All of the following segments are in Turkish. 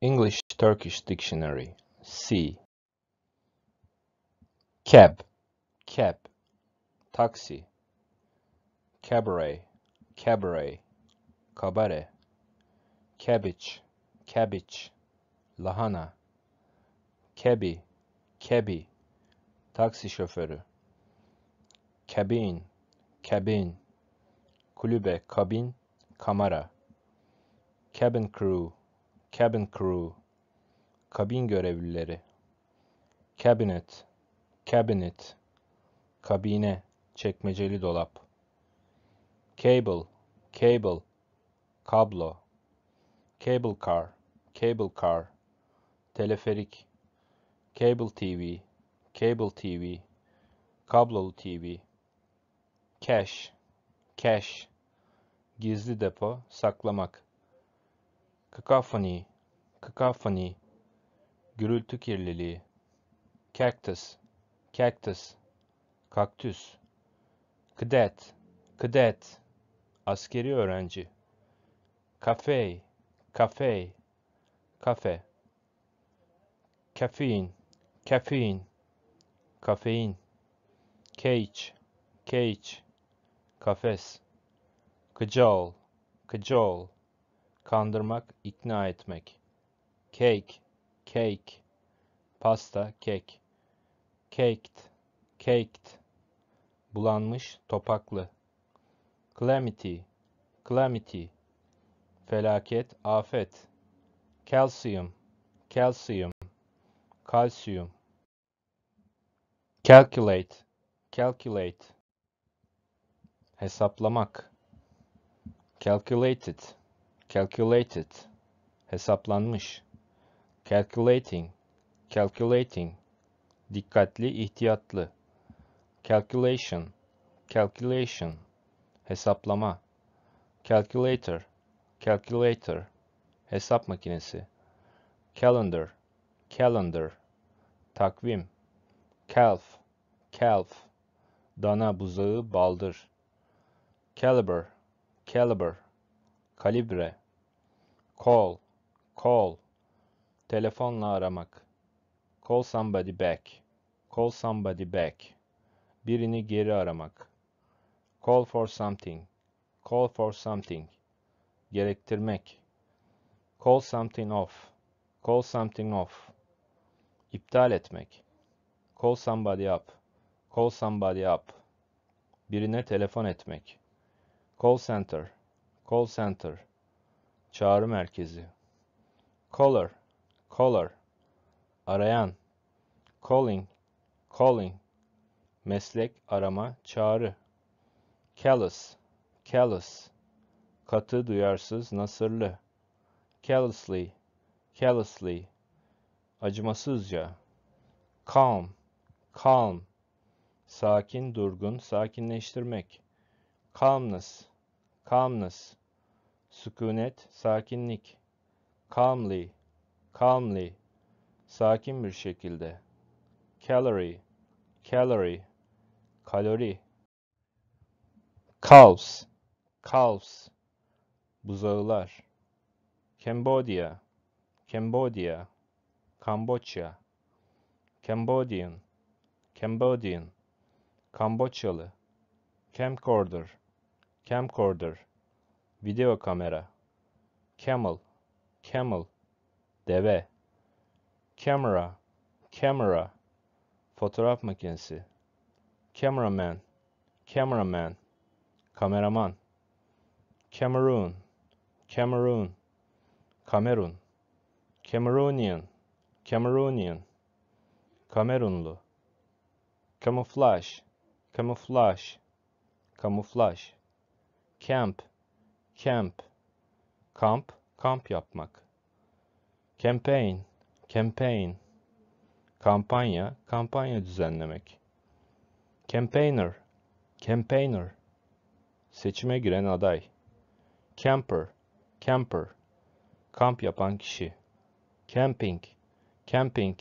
English-Turkish Dictionary, c. Cab, cab. Taxi. Cabaret, cabaret. Cabaret. Cabbage, cabbage. Lahana. Cabby, cabby. taxi şoförü. Cabin, cabin. Kulübe, cabin, camera. Cabin crew, cabin crew, kabin görevlileri, cabinet, cabinet, kabine, çekmeceli dolap, cable, cable, kablo, cable car, cable car, teleferik, cable TV, cable TV, kablolu TV, cash, cash, gizli depo, saklamak, Cacophony, cacophony, gürültü kirliliği. Cactus, cactus, kaktüs. Cadet, cadet, askeri öğrenci. Kafey, kafey, kafe. Kafein, kafein, kafein. Cage, cage, kafes. Kıcal, kıcal kandırmak, ikna etmek. Cake, cake, pasta, kek. Caked, caked, bulanmış, topaklı. Calamity, calamity, felaket, afet. Calcium, calcium, kalsiyum. Calculate, calculate, hesaplamak. Calculated, calculated, hesaplanmış, calculating, calculating, dikkatli, ihtiyatlı, calculation, calculation, hesaplama, calculator, calculator, hesap makinesi, calendar, calendar, takvim, calf, calf, dana buzağı, baldır, caliber, caliber, kalibre, Call, call. Telefonla aramak. Call somebody back. Call somebody back. Birini geri aramak. Call for something. Call for something. Gerektirmek. Call something off. Call something off. iptal etmek. Call somebody up. Call somebody up. Birine telefon etmek. Call center. Call center Çağrı merkezi. Caller, caller. Arayan. Calling, calling. Meslek, arama, çağrı. Callous, callous. Katı, duyarsız, nasırlı. Callously, callously. Acımasızca. Calm, calm. Sakin, durgun, sakinleştirmek. Calmness, calmness sükunet, sakinlik. Calmly, calmly, sakin bir şekilde. Calorie, calorie, kalori. Calves, calves, buzağılar. Cambodia, Cambodia, Kamboçya. Cambodian, Cambodian, Kamboçyalı. Camcorder, camcorder, Video kamera. Camel. Camel. Deve. Camera. Camera. Fotoğraf makinesi. Cameraman. Cameraman. Kameraman. Cameroon. Cameroon. Kamerun. Cameroonian. Cameroonian. Kamerunlu. Camouflage. Camouflage. Camouflage. Camp camp, kamp, kamp yapmak. Campaign, campaign, kampanya, kampanya düzenlemek. Campaigner, campaigner, seçime giren aday. Camper, camper, kamp yapan kişi. Camping, camping,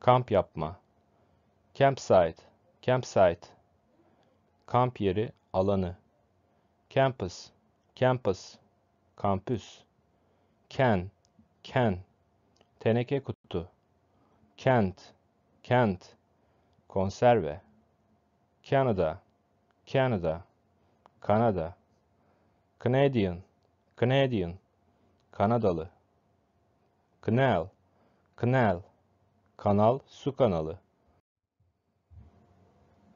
kamp yapma. Campsite, campsite, kamp yeri, alanı. Campus, Campus, kampüs. Can, can. Teneke kutu. Kent, kent. Konserve. Canada, Canada. Kanada. Canadian, Canadian. Kanadalı. Canal, canal. Kanal, su kanalı.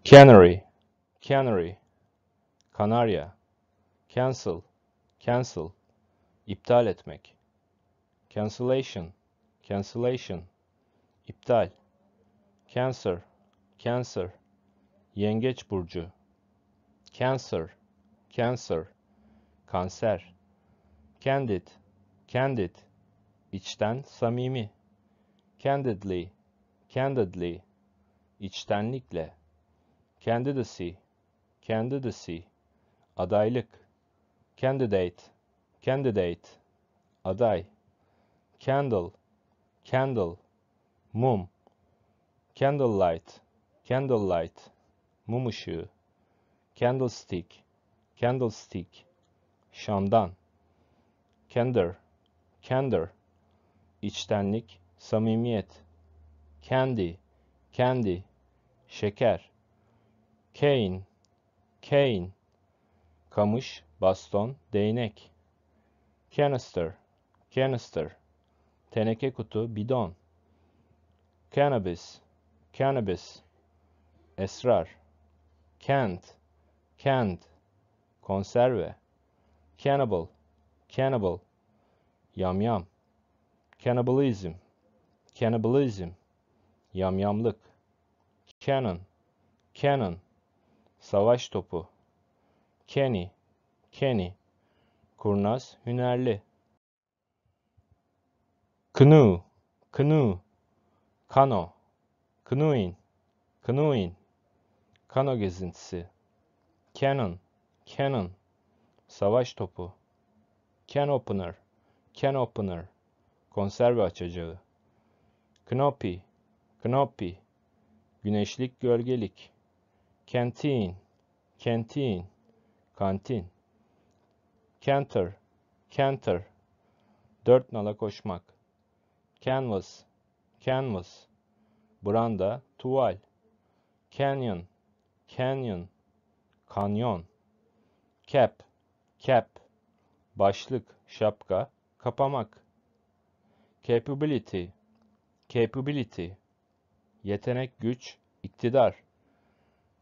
Canary, canary. Kanarya. Cancel, cancel, iptal etmek, cancellation, cancellation, iptal, cancer, cancer, yengeç burcu, cancer, cancer, kanser, candid, candid, içten samimi, candidly, candidly, içtenlikle, candidacy, candidacy, adaylık, Candidate, candidate, aday. Candle, candle, mum. Candlelight, candlelight, mum ışığı. Candlestick, candlestick, şamdan. Candor, candor, içtenlik, samimiyet. Candy, candy, şeker. Cane, cane, kamış, baston, değnek. Canister, canister. Teneke kutu, bidon. Cannabis, cannabis. Esrar. Kent, kent. Konserve. Cannibal, cannibal. Yamyam. Yam. Cannibalism, cannibalism. Yamyamlık. Cannon, cannon. Savaş topu. Kenny, Kenny Kurnaz, hünerli. Canoe, canoe, kano, canoeing, canoeing, kano gezintisi. Cannon, cannon, savaş topu. Can opener, can opener, konserve açacağı. Knopi, knopi, güneşlik gölgelik. Canteen, canteen, kantin. Canter, canter. Dört nala koşmak. Canvas, canvas. Branda, tuval. Canyon, canyon. Kanyon. Cap, cap. Başlık, şapka. Kapamak. Capability, capability. Yetenek, güç, iktidar.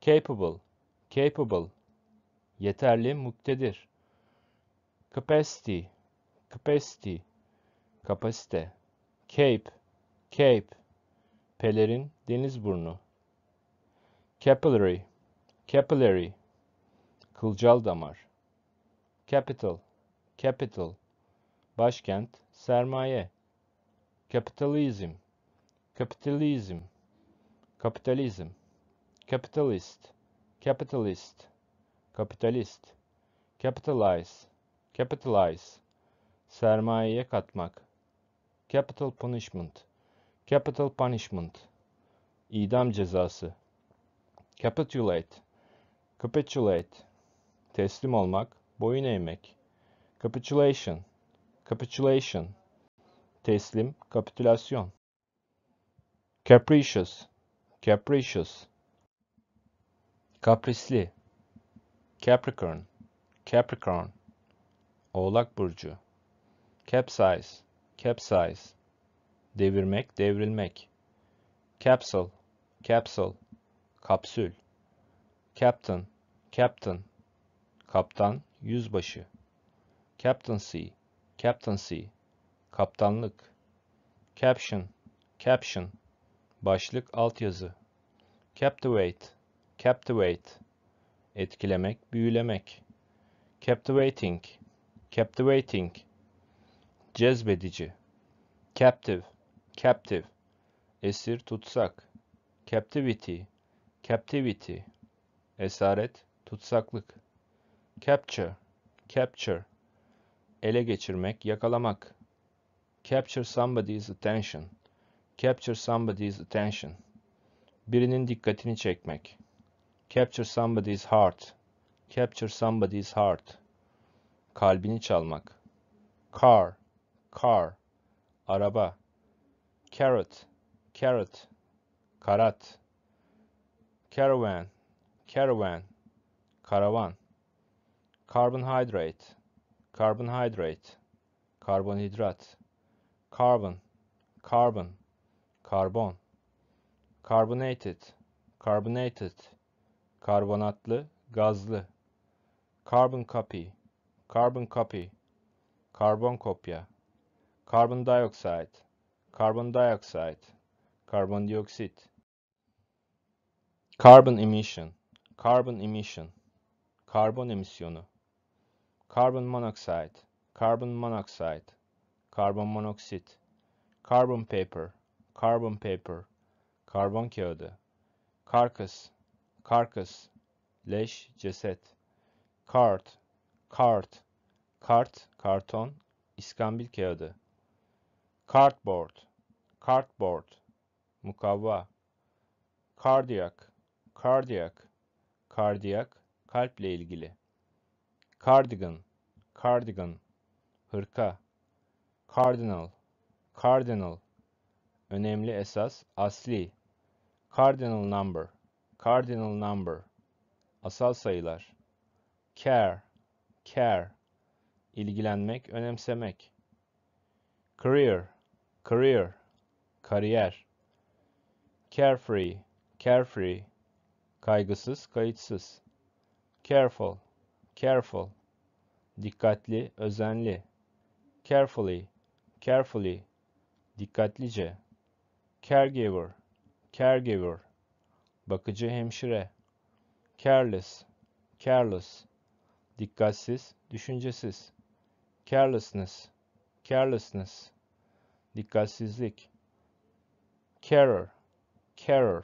Capable, capable. Yeterli, muktedir capacity, capacity, kapasite, cape, cape, pelerin, deniz burnu, capillary, capillary, kılcal damar, capital, capital, başkent, sermaye, capitalizm, capitalizm, kapitalizm, capitalist, capitalist, kapitalist, capitalize, Capitalize Sermayeye katmak Capital punishment Capital punishment idam cezası Capitulate Capitulate Teslim olmak, boyun eğmek Capitulation Capitulation Teslim, kapitülasyon Capricious Capricious Kaprisli Capricorn Capricorn Oğlak burcu. Capsize, capsize. Devirmek, devrilmek. Capsule, capsule. Kapsül. Captain, captain. Kaptan, yüzbaşı. Captaincy, captaincy. Kaptanlık. Caption, caption. Başlık, altyazı. Captivate, captivate. Etkilemek, büyülemek. Captivating, captivating, cezbedici, captive, captive, esir tutsak, captivity, captivity, esaret, tutsaklık, capture, capture, ele geçirmek, yakalamak, capture somebody's attention, capture somebody's attention, birinin dikkatini çekmek, capture somebody's heart, capture somebody's heart, kalbini çalmak. Car, car, araba. Carrot, carrot, karat. Caravan, caravan, karavan. Carbonhydrate, carbonhydrate, karbonhidrat. Carbon, carbon, karbon. Carbonated, carbonated, karbonatlı, gazlı. Carbon copy, carbon copy, karbon kopya, carbon dioxide, carbon dioxide, karbondioksit, carbon emission, carbon emission, karbon emisyonu, carbon monoxide, carbon monoxide, karbon monoksit, carbon paper, carbon paper, karbon kağıdı, carcass, carcass, leş, ceset, cart, Kart, kart, karton, iskambil kağıdı. Cardboard, cardboard, mukavva. cardiac, cardiac, cardiac, kalple ilgili. Cardigan, cardigan, hırka. Cardinal, cardinal, önemli esas, asli. Cardinal number, cardinal number, asal sayılar. Care, care ilgilenmek, önemsemek. Career, career, kariyer. Carefree, carefree, kaygısız, kayıtsız. Careful, careful, dikkatli, özenli. Carefully, carefully, dikkatlice. Caregiver, caregiver, bakıcı hemşire. Careless, careless, dikkatsiz, düşüncesiz. Carelessness, carelessness, dikkatsizlik. Carer, carer,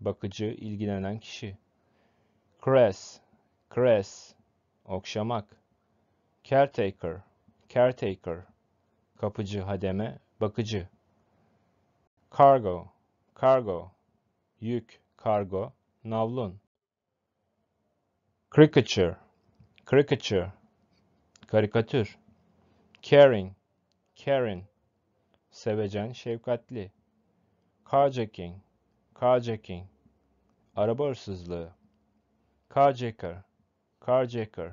bakıcı, ilgilenen kişi. Caress, caress, okşamak. Caretaker, caretaker, kapıcı, hademe, bakıcı. Cargo, cargo, yük, kargo, navlun. Caricature, Caricature. Karikatür. Caring. Caring. Sevecen, şefkatli. Carjacking. Carjacking. Araba hırsızlığı. Carjacker. Carjacker.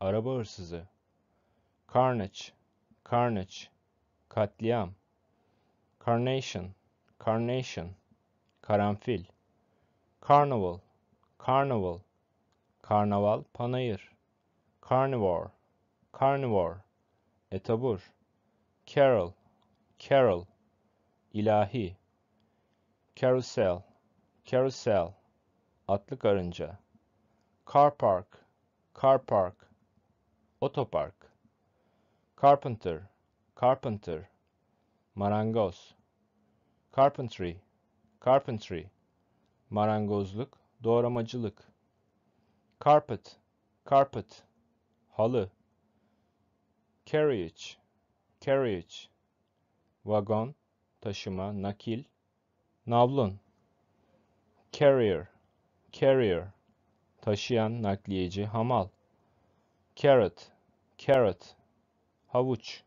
Araba hırsızı. Carnage. Carnage. Katliam. Carnation. Carnation. Karanfil. Carnival. Carnival. Karnaval, panayır carnivore, carnivore, etabur, carol, carol, ilahi, carousel, carousel, atlı karınca, car park, car park, otopark, carpenter, carpenter, marangoz, carpentry, carpentry, marangozluk, doğramacılık, carpet, carpet, halı carriage carriage vagon taşıma nakil navlun carrier carrier taşıyan nakliyeci hamal carrot carrot havuç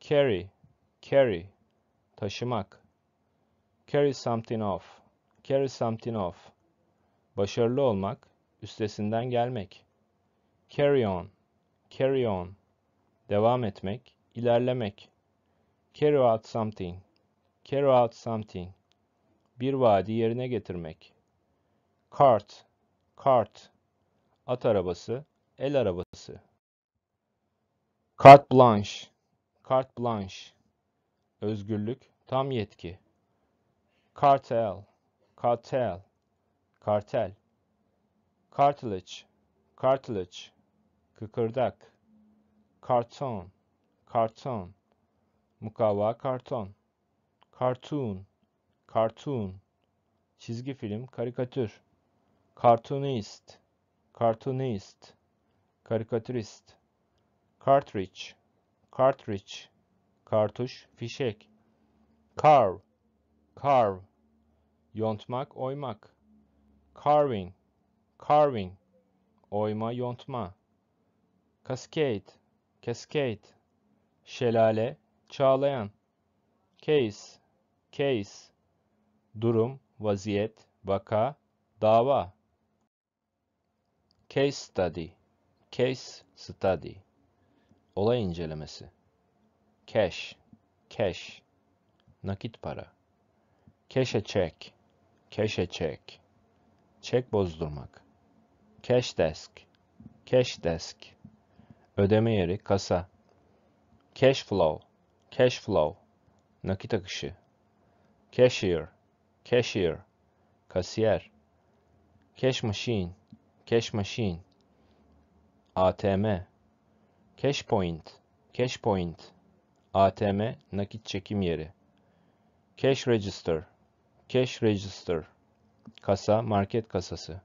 carry carry taşımak carry something off carry something off başarılı olmak üstesinden gelmek Carry on. Carry on. Devam etmek, ilerlemek. Carry out something. Carry out something. Bir vaadi yerine getirmek. Cart. Cart. At arabası, el arabası. Carte blanche. Carte blanche. Özgürlük, tam yetki. Cartel. Cartel. Kartel. Cartilage. Cartilage kıkırdak, karton, karton, mukavva karton, cartoon, cartoon, çizgi film, karikatür, cartoonist, cartoonist, karikatürist, cartridge, cartridge, kartuş, fişek, carve, carve, yontmak, oymak, carving, carving, oyma, yontma, Cascade, cascade. Şelale, çağlayan. Case, case. Durum, vaziyet, vaka, dava. Case study, case study. Olay incelemesi. Cash, cash. Nakit para. Cash'e check, cash'e check. Çek bozdurmak. Cash desk, cash desk. Ödeme yeri, kasa. Cash flow, cash flow. Nakit akışı. Cashier, cashier. Kasiyer. Cash machine, cash machine. ATM. Cash point, cash point. ATM, nakit çekim yeri. Cash register, cash register. Kasa, market kasası.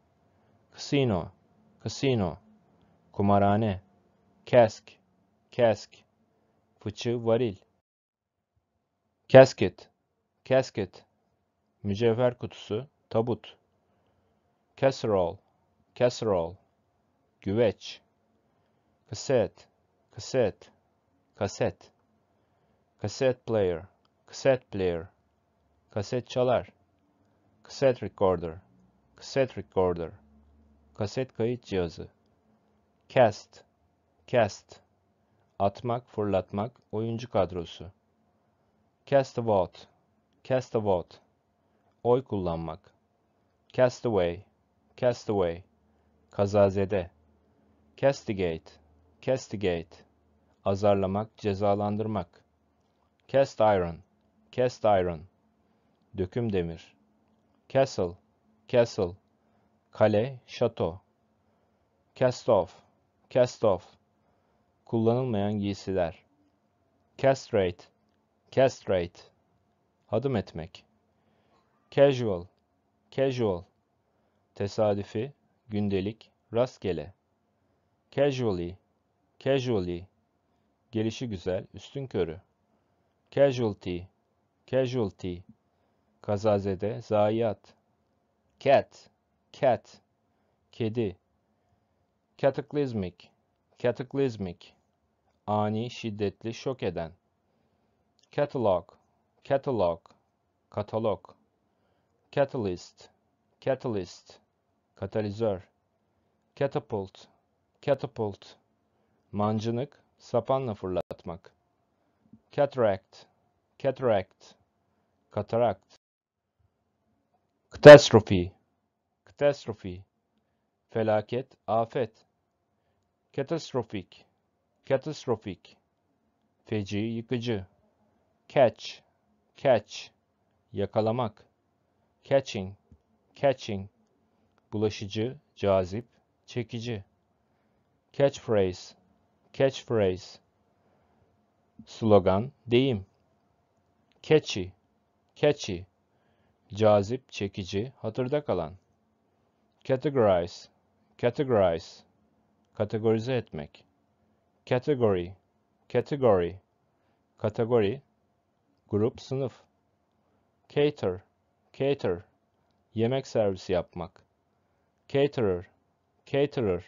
Casino, casino. Kumarhane. Kesk, kesk. Fıçı, varil. Casket, casket. Mücevher kutusu, tabut. Casserole, casserole. Güveç. Kaset, kaset. Kaset. Kaset player, kaset player. Kaset çalar. Kaset recorder, kaset recorder. Kaset kayıt cihazı. Cast, Cast Atmak, fırlatmak, oyuncu kadrosu. Cast a vote. Cast a vote. Oy kullanmak. Cast away. Cast away. Kazazede. Castigate. Castigate. Azarlamak, cezalandırmak. Cast iron. Cast iron. Döküm demir. Castle. Castle. Kale, şato. Cast off. Cast off Kullanılmayan giysiler. Castrate. Castrate. Hadım etmek. Casual. Casual. Tesadüfi, gündelik, rastgele. Casually. Casually. Gelişi güzel, üstün körü. Casualty. Casualty. Kazazede, zayiat. Cat. Cat. Kedi. Cataclysmic. Cataclysmic ani, şiddetli, şok eden. Catalog, catalog, katalog. Catalyst, catalyst, katalizör. Catapult, catapult, mancınık, sapanla fırlatmak. Cataract, cataract, katarakt. Catastrophe, catastrophe, felaket, afet. Catastrophic, catastrophic, feci, yıkıcı, catch, catch, yakalamak, catching, catching, bulaşıcı, cazip, çekici, catchphrase, catchphrase, slogan, deyim, catchy, catchy, cazip, çekici, hatırda kalan, categorize, categorize, kategorize etmek, category, category, kategori, grup, sınıf, cater, cater, yemek servisi yapmak, caterer, caterer,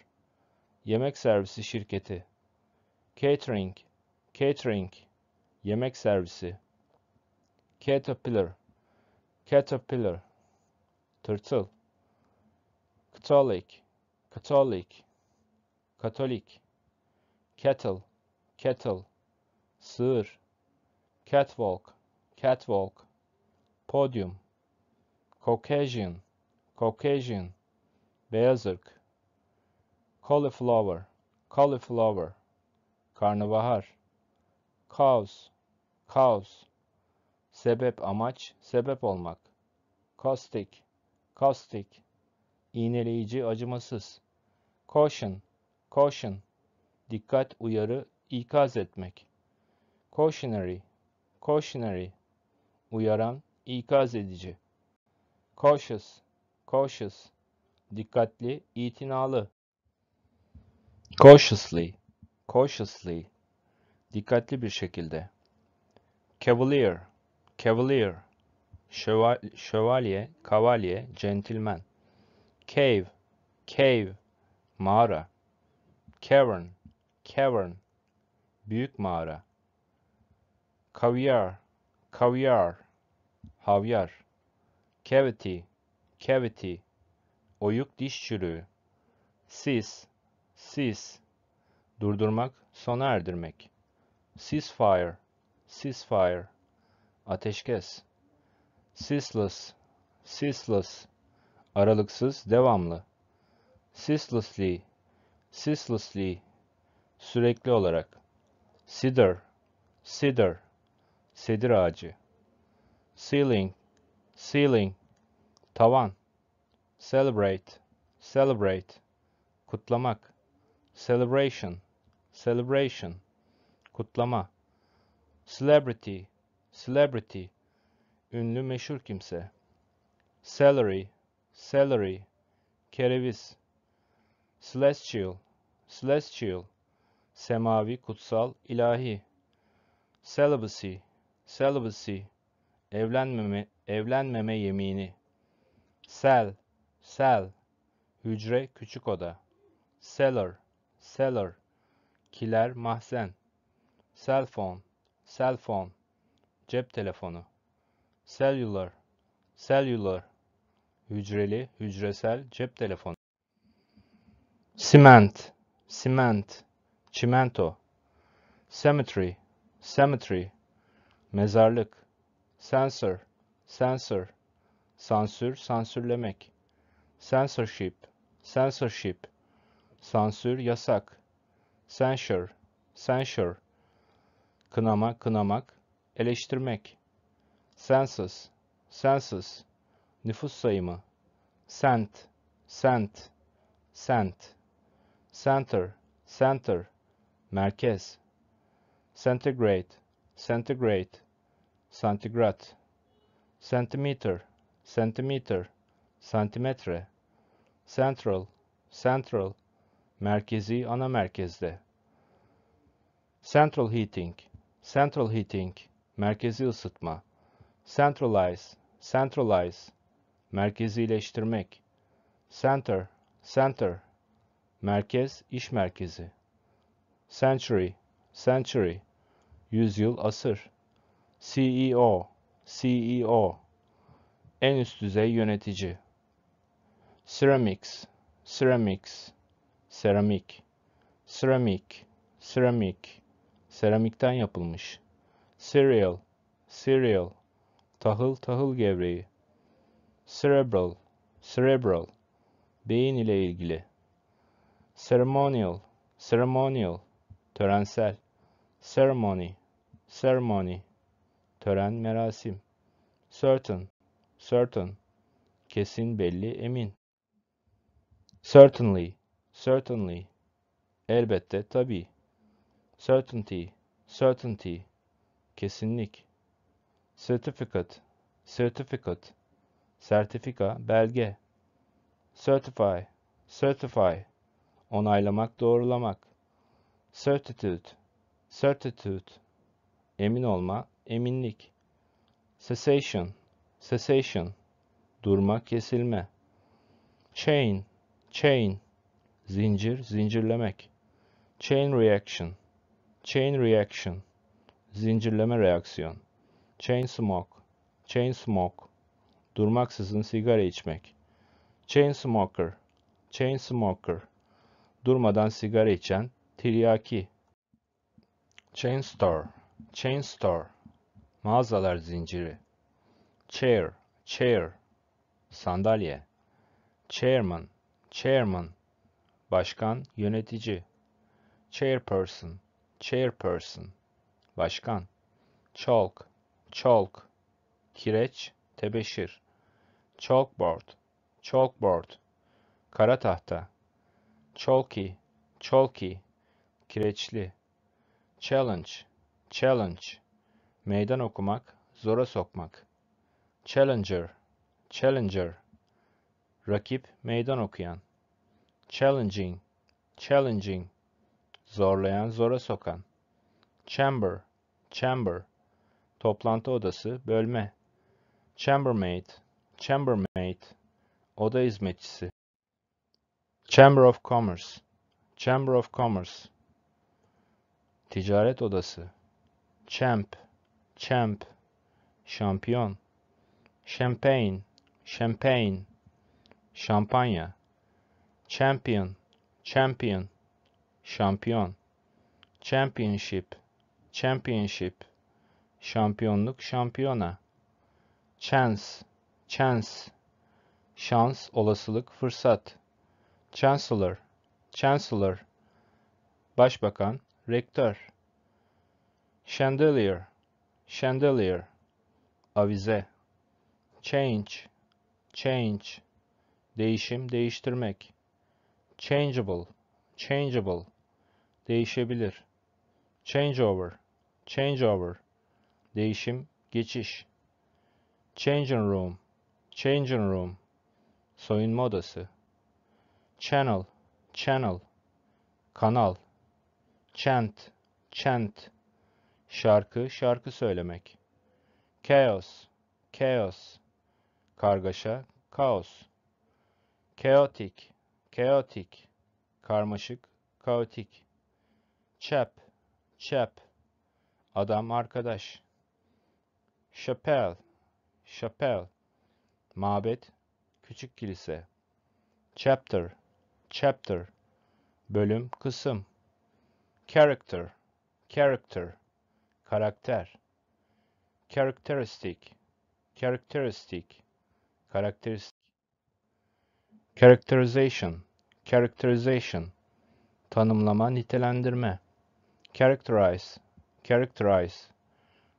yemek servisi şirketi, catering, catering, yemek servisi, caterpillar, caterpillar, tırtıl, katolik, katolik, katolik, Kettle, kettle. Sığır. Catwalk, catwalk. Podium. Caucasian, Caucasian. Beyaz ırk. Cauliflower, cauliflower. Karnabahar. Cause, cause. Sebep amaç, sebep olmak. Caustic, caustic. İğneleyici, acımasız. Caution, caution dikkat uyarı, ikaz etmek. Cautionary, cautionary, uyaran, ikaz edici. Cautious, cautious, dikkatli, itinalı. Cautiously, cautiously, dikkatli bir şekilde. Cavalier, cavalier, şöval şövalye, kavalye, gentleman. Cave, cave, mağara. Cavern, Cavern, büyük mağara. Caviar, caviar, havyar. Cavity, cavity, oyuk diş çürüğü. Sis, sis, durdurmak, sona erdirmek. Ceasefire, ceasefire, ateşkes. Ceaseless, ceaseless, aralıksız, devamlı. Ceaselessly, ceaselessly, sürekli olarak. Cedar, cedar, sedir ağacı. Ceiling, ceiling, tavan. Celebrate, celebrate, kutlamak. Celebration, celebration, kutlama. Celebrity, celebrity, ünlü meşhur kimse. Salary, salary, kereviz. Celestial, celestial, semavi, kutsal, ilahi. Celibacy, celibacy, evlenmeme, evlenmeme yemini. Cell, cell, hücre, küçük oda. Cellar, cellar, kiler, mahzen. Cell phone, cell phone, cep telefonu. Cellular, cellular, hücreli, hücresel, cep telefonu. cement cement çimento, cemetery, cemetery, mezarlık, sensor, sensor, sansür, sansürlemek, censorship, censorship, sansür, yasak, censure, censure, kınama, kınamak, eleştirmek, census, census, nüfus sayımı, cent, cent, cent, center, center, merkez centigrade centigrade santigrat centimeter centimeter santimetre central central merkezi ana merkezde central heating central heating merkezi ısıtma centralize centralize merkezileştirmek center center merkez iş merkezi Century, century. Yüzyıl, asır. CEO, CEO. En üst düzey yönetici. Ceramics, ceramics. Seramik, seramik, seramik. Seramikten yapılmış. Cereal, cereal. Tahıl, tahıl gevreği. Cerebral, cerebral. Beyin ile ilgili. Ceremonial, ceremonial törensel, ceremony, ceremony, tören merasim, certain, certain, kesin belli emin, certainly, certainly, elbette tabi, certainty, certainty, kesinlik, certificate, certificate, sertifika, belge, certify, certify, onaylamak, doğrulamak, Certitude, certitude. Emin olma, eminlik. Cessation, cessation. Durma, kesilme. Chain, chain. Zincir, zincirlemek. Chain reaction, chain reaction. Zincirleme reaksiyon. Chain smoke, chain smoke. Durmaksızın sigara içmek. Chain smoker, chain smoker. Durmadan sigara içen, Tiryaki Chain Store Chain Store Mağazalar zinciri Chair Chair Sandalye Chairman Chairman Başkan Yönetici Chairperson Chairperson Başkan Chalk Chalk Kireç Tebeşir Chalkboard Chalkboard Kara tahta Chalky Chalky kireçli, challenge, challenge, meydan okumak, zora sokmak, challenger, challenger, rakip, meydan okuyan, challenging, challenging, zorlayan, zora sokan, chamber, chamber, toplantı odası, bölme, chambermaid, chambermaid, oda hizmetçisi, chamber of commerce, chamber of commerce, Ticaret Odası Champ Champ Şampiyon Champagne Champagne Şampanya Champion Champion Şampiyon Championship Championship Şampiyonluk şampiyona Chance Chance Şans, olasılık, fırsat Chancellor Chancellor Başbakan rektör chandelier chandelier avize change change değişim değiştirmek changeable changeable değişebilir changeover changeover değişim geçiş changing room changing room soyunma odası channel channel kanal Chant, chant. Şarkı, şarkı söylemek. Chaos, chaos. Kargaşa, kaos. Chaotic, chaotic. Karmaşık, kaotik. Chap, chap. Adam arkadaş. Chapel, chapel. Mabet, küçük kilise. Chapter, chapter. Bölüm, kısım character, character, karakter, characteristic, characteristic, karakteristik, characterization, characterization, tanımlama, nitelendirme, characterize, characterize,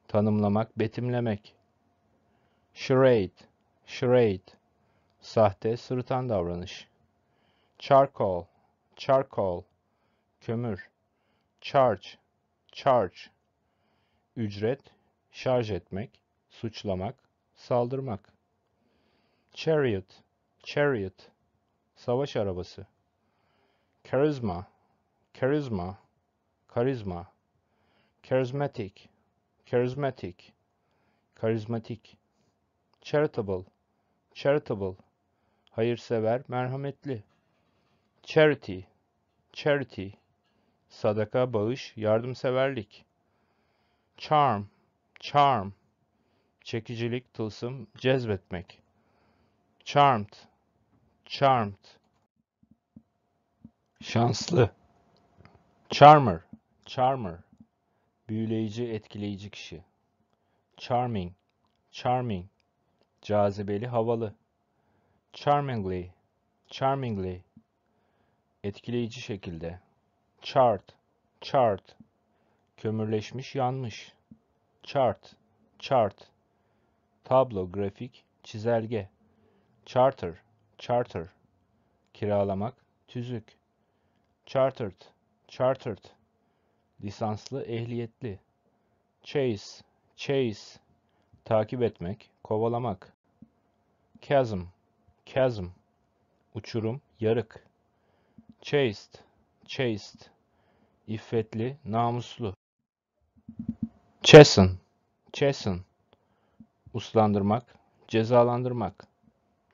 tanımlamak, betimlemek, charade, charade, sahte, sırıtan davranış, charcoal, charcoal, kömür, charge, charge, ücret, şarj etmek, suçlamak, saldırmak. Chariot, chariot, savaş arabası. Charisma, charisma, karizma. Charismatic, charismatic, karizmatik. Charitable, charitable, hayırsever, merhametli. Charity, charity, sadaka, bağış, yardımseverlik. Charm, charm, çekicilik, tılsım, cezbetmek. Charmed, charmed. Şanslı. Charmer, charmer. Büyüleyici, etkileyici kişi. Charming, charming. Cazibeli, havalı. Charmingly, charmingly. Etkileyici şekilde chart, chart, kömürleşmiş, yanmış, chart, chart, tablo, grafik, çizelge, charter, charter, kiralamak, tüzük, chartered, chartered, lisanslı, ehliyetli, chase, chase, takip etmek, kovalamak, chasm, chasm, uçurum, yarık, chased, chased, İffetli, namuslu. Chasten, chasten. Uslandırmak, cezalandırmak.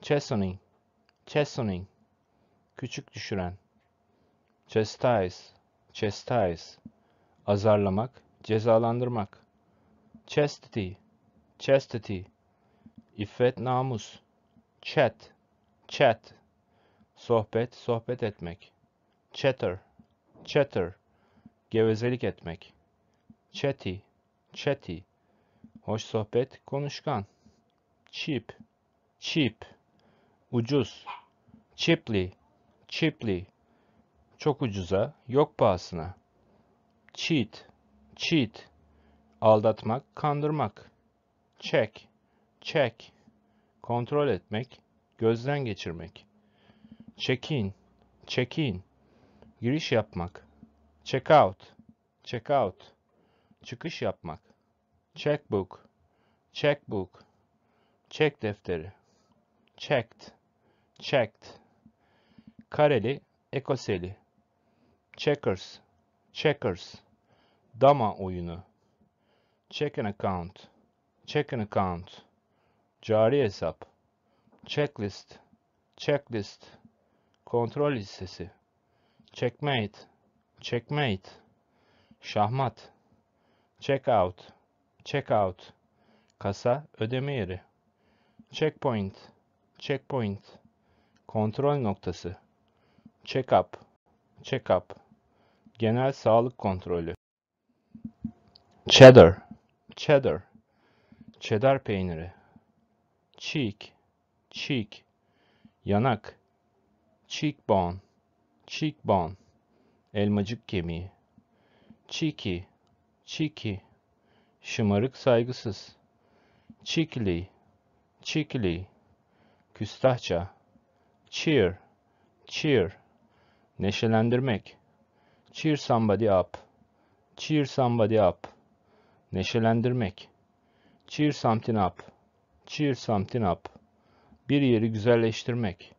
Chastening, chastening. Küçük düşüren. Chastise, chastise. Azarlamak, cezalandırmak. Chastity, chastity. İffet, namus. Chat, chat. Sohbet, sohbet etmek. Chatter, chatter gevezelik etmek. Chatty, chatty, hoş sohbet, konuşkan. Cheap, cheap, ucuz. Cheaply, cheaply, çok ucuza, yok pahasına. Cheat, cheat, aldatmak, kandırmak. Check, check, kontrol etmek, gözden geçirmek. Check in, check in, giriş yapmak Check out. Check out. Çıkış yapmak. Checkbook. Checkbook. Check defteri. Checked. Checked. Kareli, ekoseli. Checkers. Checkers. Dama oyunu. Check an account. Check an account. Cari hesap. Checklist. Checklist. Kontrol listesi. Checkmate checkmate, şahmat, checkout, checkout, kasa ödeme yeri, checkpoint, checkpoint, kontrol noktası, Checkup, checkup, genel sağlık kontrolü, cheddar, cheddar, cheddar peyniri, cheek, cheek, yanak, cheekbone, cheekbone, elmacık kemiği. Çiki, çiki, şımarık saygısız. Çikli, çikli, küstahça. Cheer, cheer, neşelendirmek. Cheer somebody up, cheer somebody up, neşelendirmek. Cheer something up, cheer something up, bir yeri güzelleştirmek.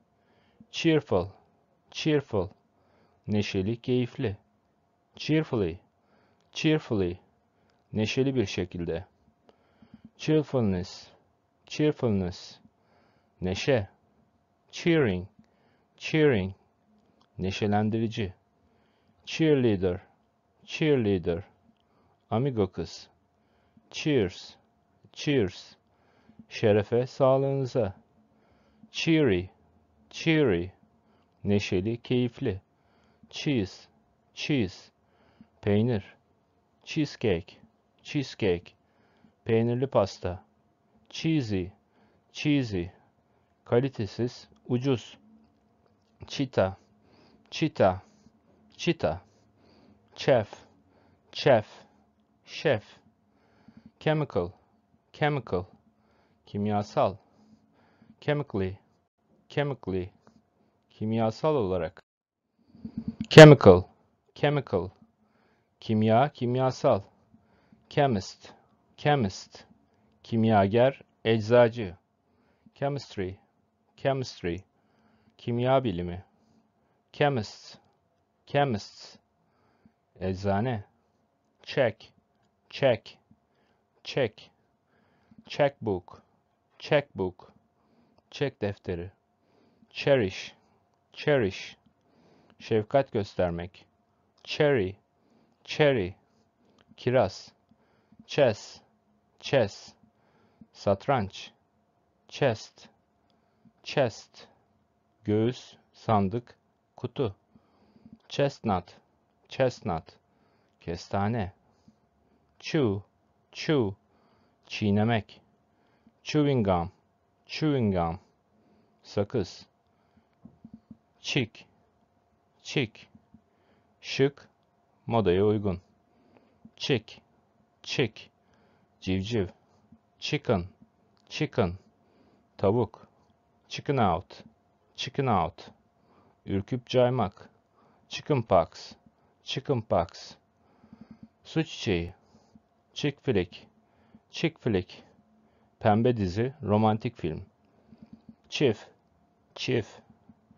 Cheerful, cheerful, neşeli, keyifli. Cheerfully, cheerfully, neşeli bir şekilde. Cheerfulness, cheerfulness, neşe. Cheering, cheering, neşelendirici. Cheerleader, cheerleader, amigo kız. Cheers, cheers, şerefe, sağlığınıza. Cheery, cheery, neşeli, keyifli cheese, cheese, peynir, cheesecake, cheesecake, peynirli pasta, cheesy, cheesy, kalitesiz, ucuz, çita, çita, çita, chef, chef, chef, chemical, chemical, kimyasal, chemically, chemically, kimyasal olarak chemical chemical kimya kimyasal chemist chemist kimyager eczacı chemistry chemistry kimya bilimi chemist chemists, eczane check check check checkbook checkbook check defteri cherish cherish şefkat göstermek. Cherry, cherry, kiraz. Chess, chess, satranç. Chest, chest, göğüs, sandık, kutu. Chestnut, chestnut, kestane. Chew, chew, çiğnemek. Chewing gum, chewing gum, sakız. Chick, Çık. Şık. Modaya uygun. Çık. Çık. Civciv. Chicken. Chicken. Tavuk. Chicken out. Chicken out. Ürküp caymak. Chicken pox. Chicken pox. Su çiçeği. Chick flick. Chick flick. Pembe dizi, romantik film. Çif. Çif.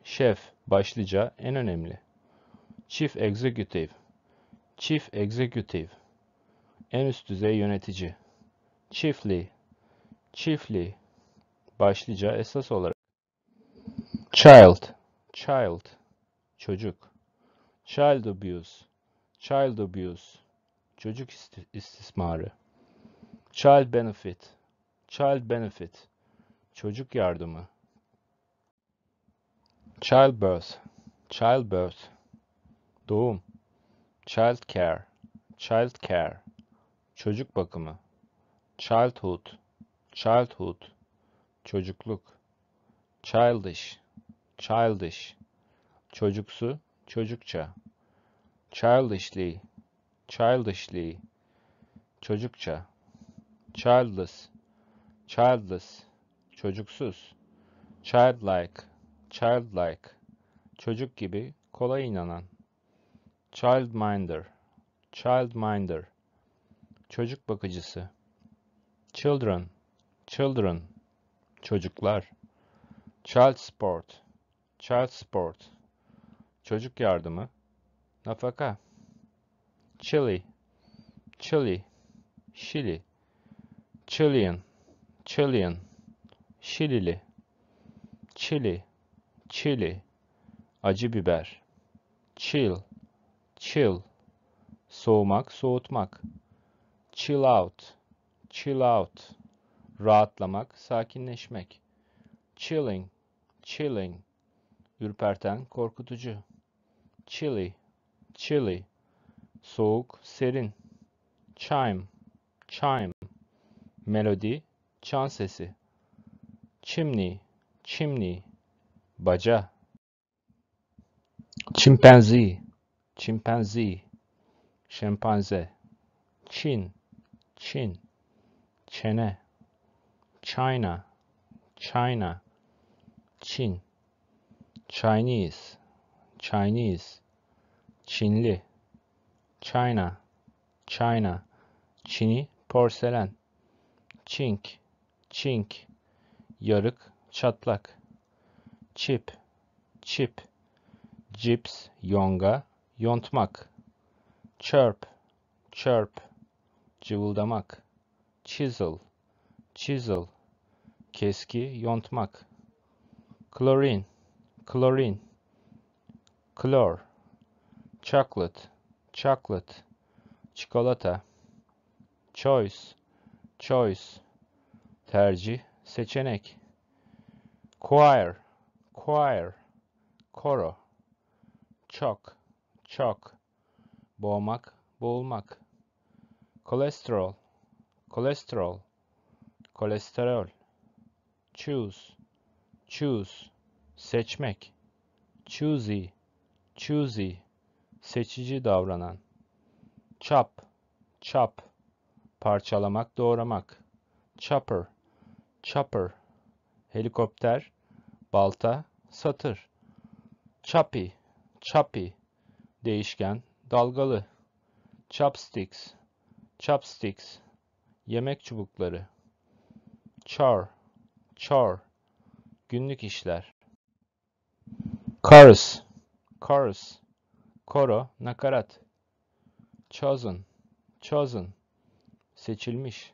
Şef başlıca en önemli. Chief Executive Chief Executive En üst düzey yönetici. Chiefly Chiefly Başlıca esas olarak. Child Child Çocuk. Child Abuse Child Abuse Çocuk istismarı. Child Benefit Child Benefit Çocuk yardımı childbirth, childbirth, doğum, child care, child care, çocuk bakımı, childhood, childhood, çocukluk, childish, childish, çocuksu, çocukça, childishly, childishly, çocukça, childless, childless, çocuksuz, childlike, childlike, çocuk gibi, kolay inanan. childminder, childminder, çocuk bakıcısı. children, children, çocuklar. child support, child support, çocuk yardımı. nafaka. chili, chili, Şili. Chilean, Chilean, Şilili. Chili chili, acı biber. Chill, chill, soğumak, soğutmak. Chill out, chill out, rahatlamak, sakinleşmek. Chilling, chilling, ürperten, korkutucu. Chilly, chilly, soğuk, serin. Chime, chime, melodi, çan sesi. Chimney, chimney, baca çimpanzi çimpanzi şempanze Çin Çin çene China China Çin Chinese Chinese Çinli China China Çini porselen Çink Çink yarık çatlak chip, chip, cips, yonga, yontmak, chirp, chirp, cıvıldamak, chisel, chisel, keski, yontmak, chlorine, chlorine, klor, chocolate, chocolate, çikolata, choice, choice, tercih, seçenek, choir, choir, koro, çok, çok, boğmak, boğulmak, kolesterol, kolesterol, kolesterol, choose, choose, seçmek, choosy, choosy, seçici davranan, chop, chop, parçalamak, doğramak, chopper, chopper, helikopter, balta, satır. Choppy, choppy, değişken, dalgalı. Chopsticks, chopsticks, yemek çubukları. Char, char, günlük işler. Chorus, chorus, koro, nakarat. Chosen, chosen, seçilmiş.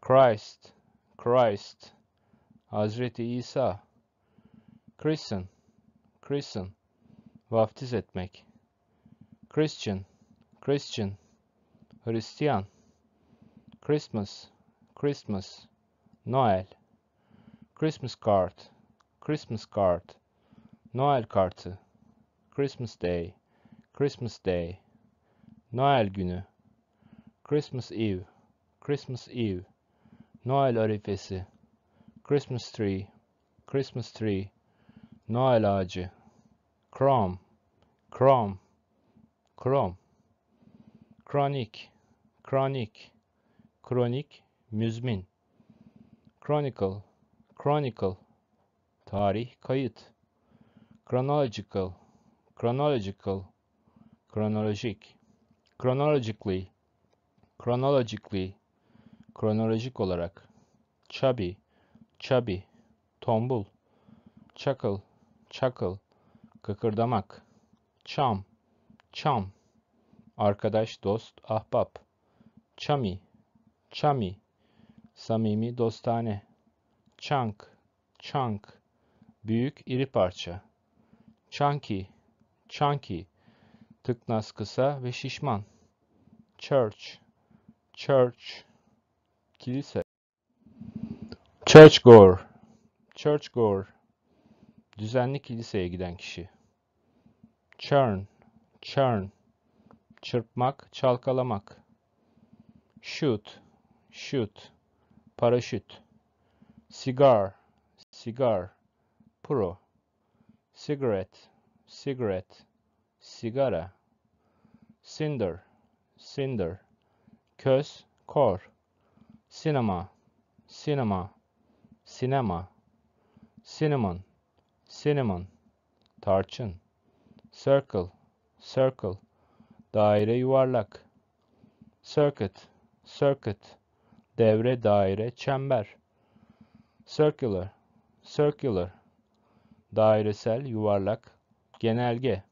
Christ, Christ, Hazreti İsa Christian Christian vaftiz etmek Christian Christian Hristiyan Christmas Christmas Noel Christmas card Christmas card Noel kartı Christmas day Christmas day Noel günü Christmas Eve Christmas Eve Noel arifesi Christmas tree, Christmas tree, Noel ağacı, Chrome, Chrome, Chrome, Chronic, Chronic, Kronik, müzmin, Chronicle, Chronicle, tarih, kayıt, Chronological, Chronological, kronolojik, chronologically, chronologically, kronolojik olarak, chubby, chubby, tombul, chuckle, chuckle, kıkırdamak, chum, chum, arkadaş, dost, ahbap, chummy, chummy, samimi, dostane, chunk, chunk, büyük, iri parça, chunky, chunky, tıknaz, kısa ve şişman, church, church, kilise, Churchgoer. Churchgoer. Düzenli kiliseye giden kişi. Churn. Churn. Çırpmak, çalkalamak. Shoot. Shoot. Paraşüt. Cigar. Cigar. Pro. Cigarette. Cigarette. Sigara. Cinder. Cinder. Köz, kor. Sinema. Cinema sinema, cinnamon, cinnamon, tarçın, circle, circle, daire yuvarlak, circuit, circuit, devre daire çember, circular, circular, dairesel yuvarlak, genelge,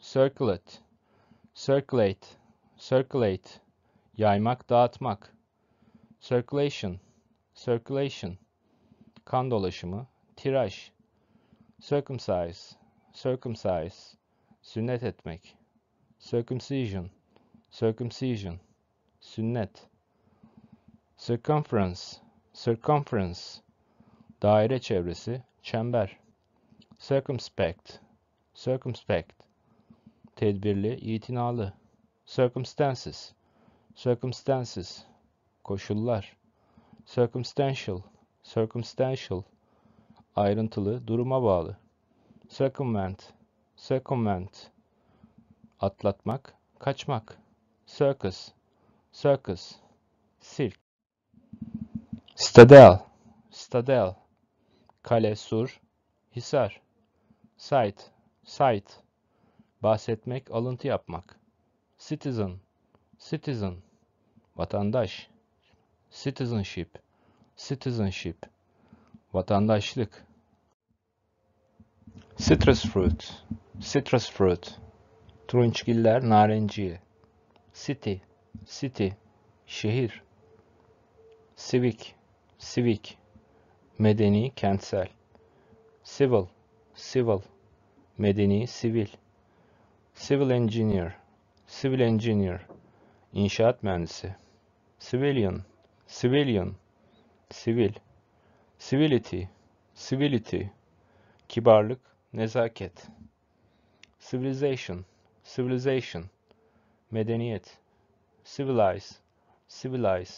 circulate, circulate, circulate, yaymak, dağıtmak, circulation, circulation, kan dolaşımı, tiraj, circumcise, circumcise, sünnet etmek, circumcision, circumcision, sünnet, circumference, circumference, daire çevresi, çember, circumspect, circumspect, tedbirli, itinalı, circumstances, circumstances, koşullar, Circumstantial, circumstantial, ayrıntılı, duruma bağlı. Circumvent, circumvent, atlatmak, kaçmak. Circus, circus, sirk. Stadel, stadel, kale, sur, hisar. Site, site, bahsetmek, alıntı yapmak. Citizen, citizen, vatandaş. Citizenship. Citizenship. Vatandaşlık. Citrus fruit. Citrus fruit. Turunçgiller narenciye. City. City. Şehir. Civic. Civic. Medeni kentsel. Civil. Civil. Medeni sivil. Civil engineer. Civil engineer. inşaat mühendisi. Civilian. Civilian, sivil. Civility, civility. Kibarlık, nezaket. Civilization, civilization. Medeniyet. Civilize, civilize.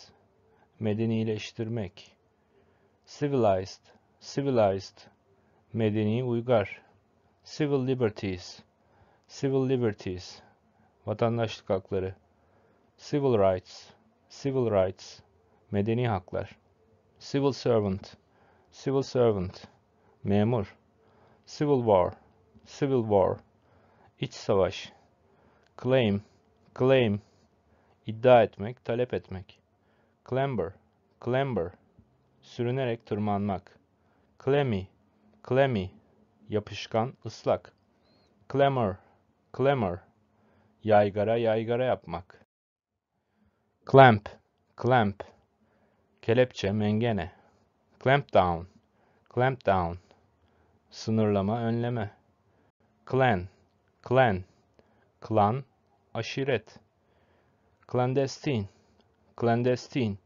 Medenileştirmek. Civilized, civilized. Medeni uygar. Civil liberties, civil liberties. Vatandaşlık hakları. Civil rights, civil rights Medeni haklar. Civil servant. Civil servant. Memur. Civil war. Civil war. İç savaş. Claim. Claim. İddia etmek, talep etmek. Clamber. Clamber. Sürünerek tırmanmak. Clammy. Clammy. Yapışkan, ıslak. Clamor. Clamor. Yaygara yaygara yapmak. Clamp. Clamp kelepçe, mengene. Clamp down, clamp down. Sınırlama, önleme. Clan, clan. clan, aşiret. Clandestine, clandestine.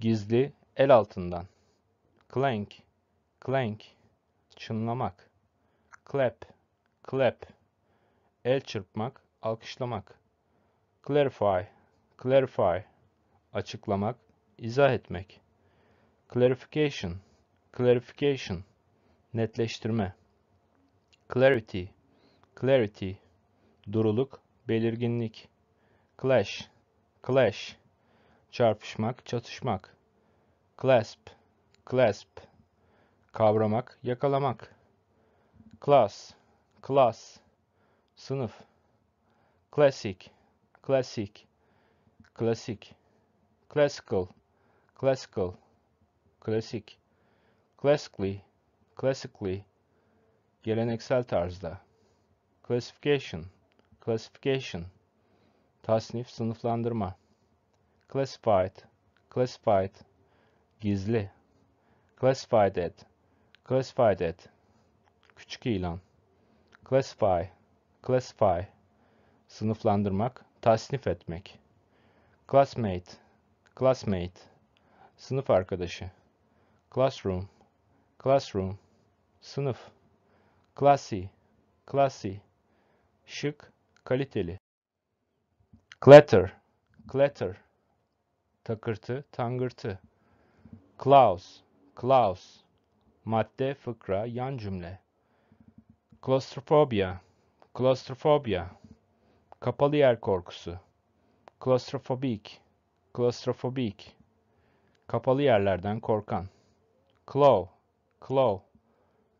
Gizli, el altından. Clank, clank. Çınlamak. Clap, clap. El çırpmak, alkışlamak. Clarify, clarify. Açıklamak, izah etmek. Clarification, clarification, netleştirme. Clarity, clarity, duruluk, belirginlik. Clash, clash, çarpışmak, çatışmak. Clasp, clasp, kavramak, yakalamak. Class, class, sınıf. Classic, classic, classic, Classical, classical, klasik, classically, classically, geleneksel tarzda, classification, classification, tasnif, sınıflandırma, classified, classified, gizli, classified at, classified at, küçük ilan, classify, classify, sınıflandırmak, tasnif etmek, classmate, classmate, sınıf arkadaşı, classroom, classroom, sınıf, classy, classy, şık, kaliteli, clatter, clatter, takırtı, tangırtı, clause, clause, madde, fıkra, yan cümle, claustrophobia, claustrophobia, kapalı yer korkusu, claustrophobic, claustrophobic, Kapalı yerlerden korkan. Claw, claw.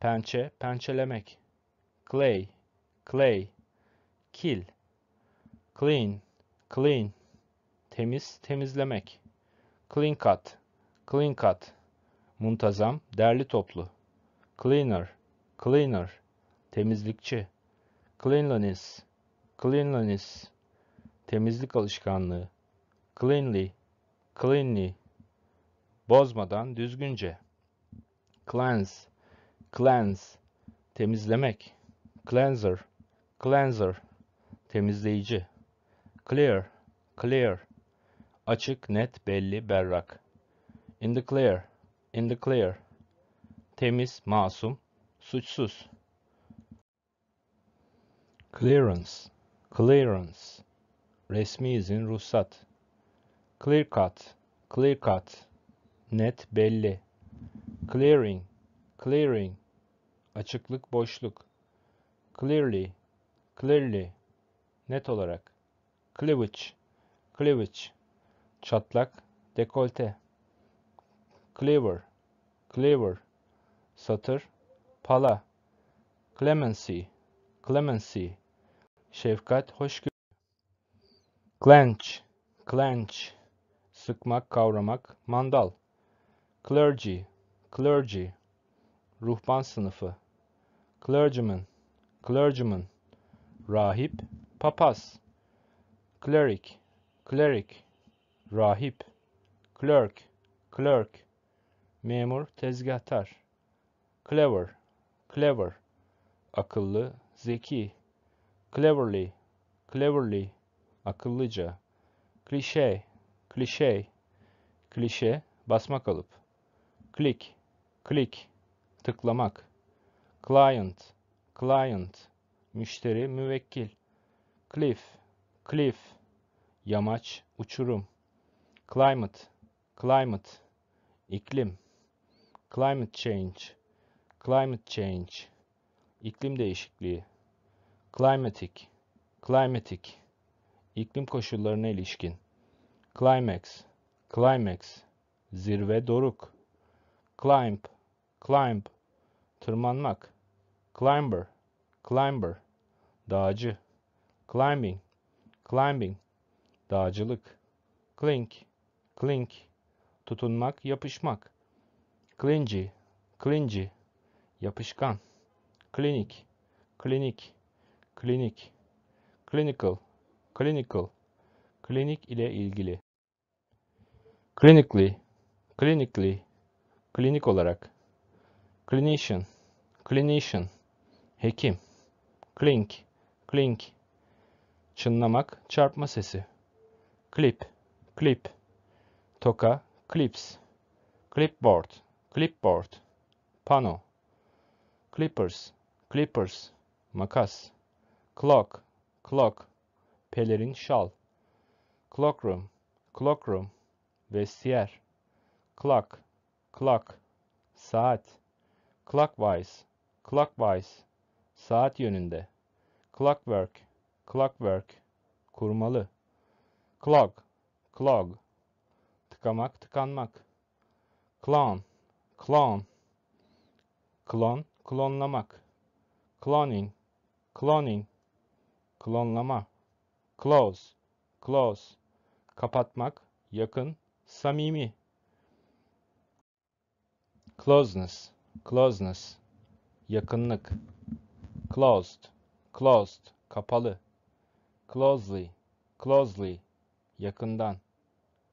Pençe, pençelemek. Clay, clay. Kill. Clean, clean. Temiz, temizlemek. Clean cut, clean cut. Muntazam, derli toplu. Cleaner, cleaner. Temizlikçi. Cleanliness, cleanliness. Temizlik alışkanlığı. Cleanly, cleanly bozmadan düzgünce. Cleanse, cleanse, temizlemek. Cleanser, cleanser, temizleyici. Clear, clear, açık, net, belli, berrak. In the clear, in the clear, temiz, masum, suçsuz. Clearance, clearance, resmi izin, ruhsat. Clear cut, clear cut, net belli. Clearing, clearing, açıklık boşluk. Clearly, clearly, net olarak. Cleavage, cleavage, çatlak, dekolte. Cleaver, cleaver, satır, pala. Clemency, clemency, şefkat, hoşgörü. Clench, clench, sıkmak, kavramak, mandal clergy, clergy, ruhban sınıfı, clergyman, clergyman, rahip, papaz, cleric, cleric, rahip, clerk, clerk, memur, tezgahtar, clever, clever, akıllı, zeki, cleverly, cleverly, akıllıca, klişe, klişe, klişe, basma kalıp click, click, tıklamak, client, client, müşteri, müvekkil, cliff, cliff, yamaç, uçurum, climate, climate, iklim, climate change, climate change, iklim değişikliği, climatic, climatic, iklim koşullarına ilişkin, climax, climax, zirve, doruk, climb, climb, tırmanmak, climber, climber, dağcı, climbing, climbing, dağcılık, clink, clink, tutunmak, yapışmak, clingy, clingy, yapışkan, klinik, klinik, klinik, clinical, clinical, klinik ile ilgili, clinically, clinically, Klinik olarak. Clinician. Clinician. Hekim. Klink. Klink. Çınlamak, çarpma sesi. Clip. Clip. Toka. Clips. Clipboard. Clipboard. Pano. Clippers. Clippers. Makas. Clock. Clock. Pelerin şal. Clockroom. Clockroom. Vestiyer. Clock clock saat clockwise clockwise saat yönünde clockwork clockwork kurmalı clog clog tıkamak tıkanmak clone clone clone, klonlamak cloning cloning klonlama close close kapatmak yakın samimi Closeness, closeness, yakınlık. Closed, closed, kapalı. Closely, closely, yakından.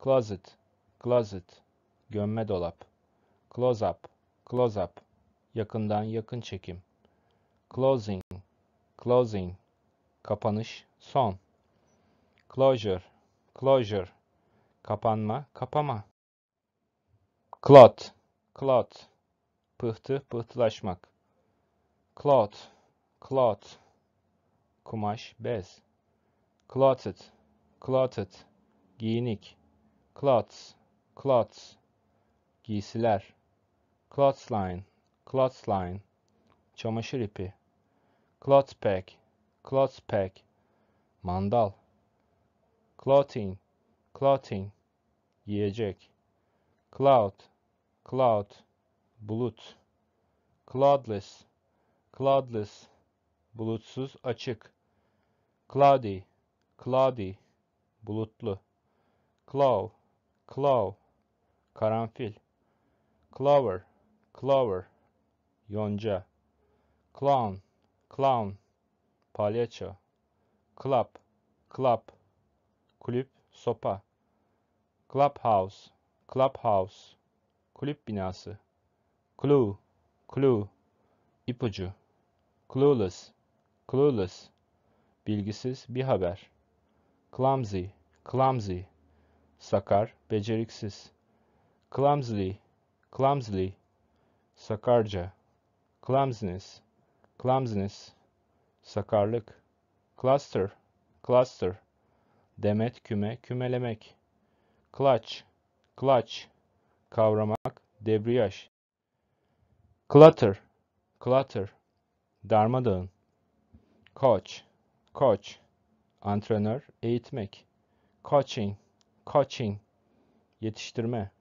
Closet, closet, gömme dolap. Close up, close up, yakından yakın çekim. Closing, closing, kapanış, son. Closure, closure, kapanma, kapama. Clot, Cloud. Pıhtı, pıhtılaşmak. Cloud. Cloud. Kumaş, bez. Clotted. Clotted. Giyinik. Clots. Clots. Giysiler. Clothesline. Clothesline. Çamaşır ipi. Clothpack. Clothpack. Mandal. clotting, clotting, Yiyecek. Cloud cloud, bulut, cloudless, cloudless, bulutsuz, açık, cloudy, cloudy, bulutlu, clove, clove, karanfil, clover, clover, yonca, clown, clown, palyaço, club, club, kulüp, sopa, clubhouse, clubhouse, Kulüp binası. Clue, clue, ipucu. Clueless, clueless, bilgisiz, bir haber. Clumsy, clumsy, sakar, beceriksiz. Clumsily, clumsily, sakarca. Clumsiness, clumsiness, sakarlık. Cluster, cluster, demet, küme, kümelemek. Clutch, clutch, kavramak, debriyaj. Clutter, clutter, darmadağın. Coach, coach, antrenör, eğitmek. Coaching, coaching, yetiştirme.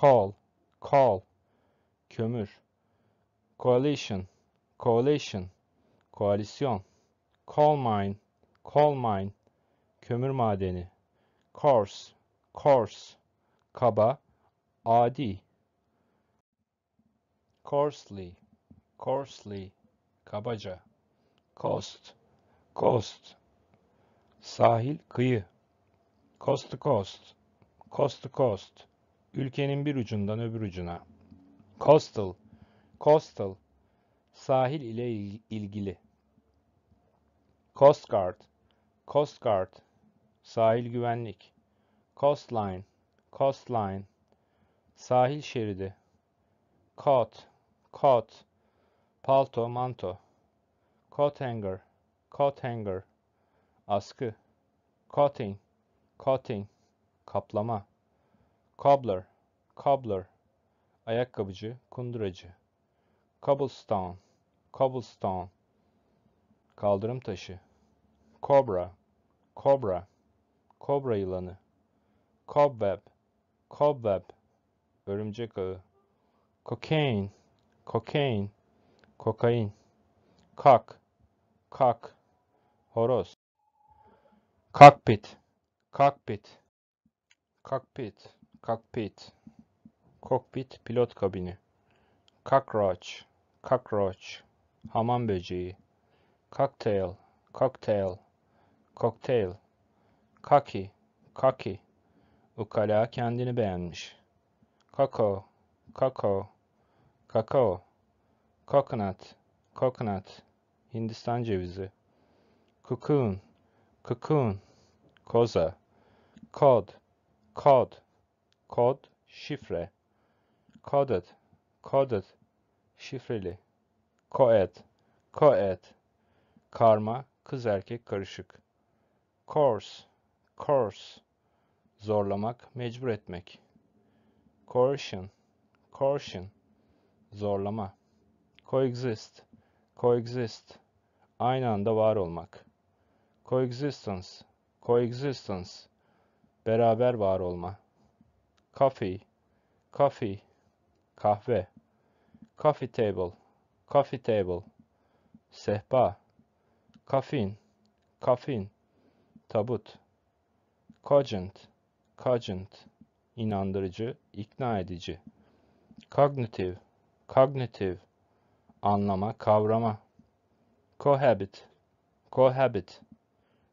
Call, call, kömür. Coalition, coalition, koalisyon. Coal mine, coal mine, kömür madeni. Course, course, kaba, adi coarsely coarsely kabaca coast coast sahil kıyı coast to coast coast to coast ülkenin bir ucundan öbür ucuna coastal coastal sahil ile ilgili coast guard coast guard sahil güvenlik coastline coastline Sahil şeridi. Coat, coat. Palto, manto. Coat hanger, coat hanger. Askı. Coating, coating. Kaplama. Cobbler, cobbler. Ayakkabıcı, kunduracı. Cobblestone, cobblestone. Kaldırım taşı. Cobra, cobra. Kobra yılanı. Cobweb, cobweb örümcek ağı, kokain, cocaine, kokain, kak, kak, horoz, cockpit, cockpit, cockpit, cockpit, cockpit pilot kabini, cockroach, cockroach, hamam böceği, cocktail, cocktail, cocktail, kaki, kaki, ukala kendini beğenmiş.'' cocoa, cocoa, kakao, coconut, coconut, Hindistan cevizi, cocoon, cocoon, koza, kod, kod, kod, şifre, coded, coded, şifreli, coed, coed, karma, kız erkek karışık, course, course, zorlamak, mecbur etmek coercion, coercion, zorlama, coexist, coexist, aynı anda var olmak, coexistence, coexistence, beraber var olma, coffee, coffee, kahve, coffee table, coffee table, sehpa, coffin, coffin, tabut, cogent, cogent, inandırıcı, ikna edici. cognitive, cognitive, anlama, kavrama. Cohabit, cohabit,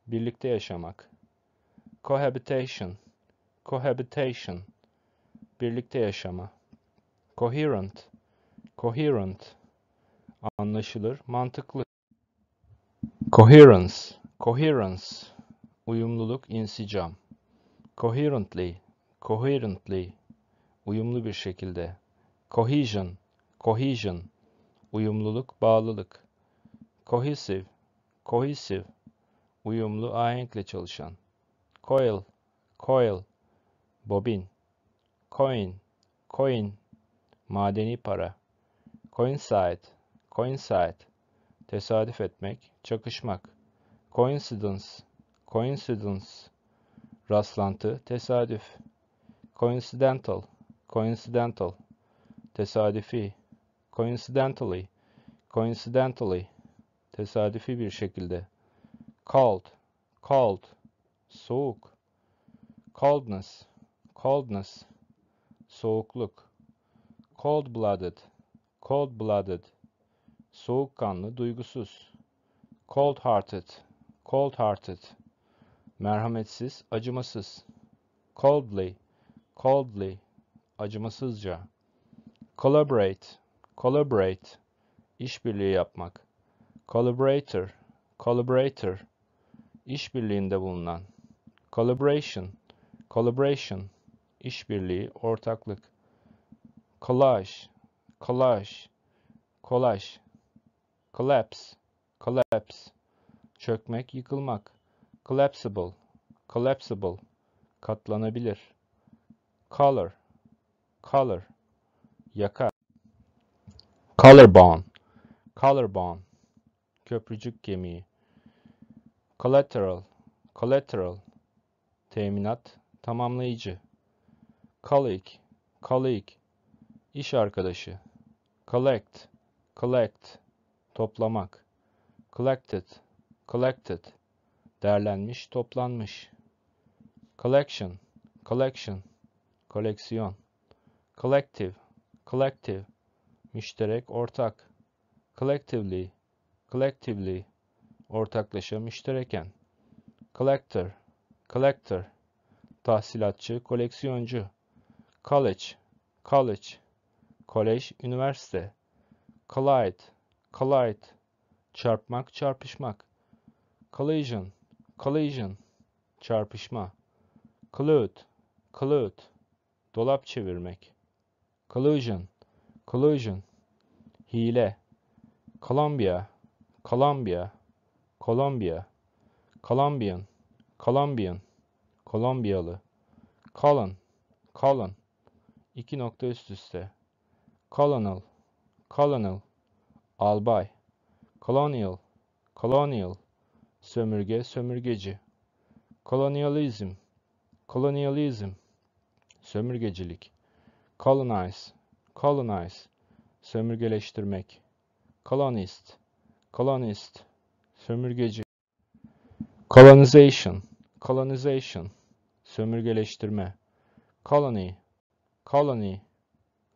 birlikte yaşamak. Cohabitation, cohabitation, birlikte yaşama. Coherent, coherent, anlaşılır, mantıklı. Coherence, coherence, uyumluluk, insicam. Coherently, coherently, uyumlu bir şekilde, cohesion, cohesion, uyumluluk, bağlılık, cohesive, cohesive, uyumlu, ahenkle çalışan, coil, coil, bobin, coin, coin, madeni para, coincide, coincide, tesadüf etmek, çakışmak, coincidence, coincidence, rastlantı, tesadüf, coincidental, coincidental, tesadüfi, coincidentally, coincidentally, tesadüfi bir şekilde, cold, cold, soğuk, coldness, coldness, soğukluk, cold-blooded, cold-blooded, soğukkanlı, duygusuz, cold-hearted, cold-hearted, merhametsiz, acımasız, coldly, coldly, acımasızca. Collaborate, collaborate, işbirliği yapmak. Collaborator, collaborator, işbirliğinde bulunan. Collaboration, collaboration, işbirliği, ortaklık. Collage, collage, collage. Collapse, collapse, çökmek, yıkılmak. Collapsible, collapsible, katlanabilir color, color, yaka. color bond, color bond, köprücük kemiği. Collateral, collateral, teminat, tamamlayıcı. Colleague, colleague, iş arkadaşı. Collect, collect, toplamak. Collected, collected, derlenmiş, toplanmış. Collection, collection, koleksiyon, collective, collective, müşterek, ortak, collectively, collectively, ortaklaşa, müştereken, collector, collector, tahsilatçı, koleksiyoncu, college, college, kolej, üniversite, collide, collide, çarpmak, çarpışmak, collision, collision, çarpışma, collude, collude, dolap çevirmek. Collusion, collusion, hile. Columbia, Columbia, Columbia, Colombian, Colombian, Kolombiyalı. Colon, colon, iki nokta üst üste. Colonel, colonel, albay. Colonial, colonial, sömürge, sömürgeci. Kolonyalizm, kolonyalizm sömürgecilik, colonize, colonize, sömürgeleştirmek, colonist, colonist, sömürgeci, colonization, colonization, sömürgeleştirme, colony, colony,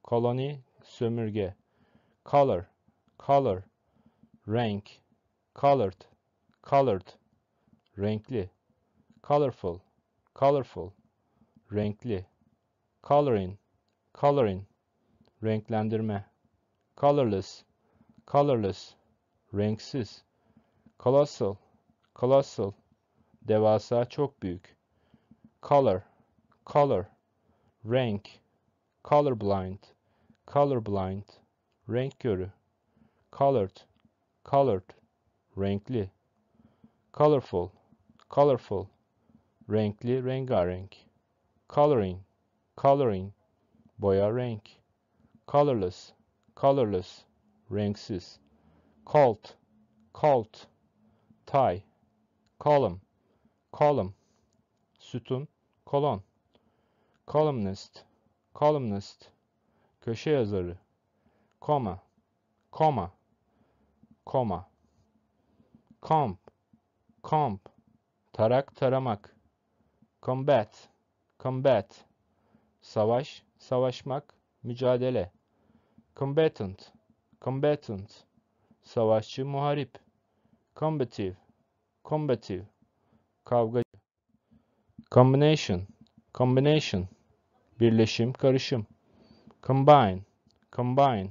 colony, sömürge, color, color, renk, colored, colored, renkli, colorful, colorful, renkli coloring, coloring, renklendirme, colorless, colorless, renksiz, colossal, colossal, devasa çok büyük, color, color, renk, colorblind, colorblind, renk körü, colored, colored, renkli, colorful, colorful, renkli, rengarenk, coloring, Coloring, boya renk. Colorless, colorless, renksiz. cult, cult, Tie, column, column. Sütun, kolon. Columnist, columnist. Köşe yazarı. Koma, koma, koma. Comp, comp. Tarak, taramak. Combat, combat savaş, savaşmak, mücadele. Combatant, combatant, savaşçı, muharip. Combative, combative, kavgacı. Combination, combination, birleşim, karışım. Combine, combine,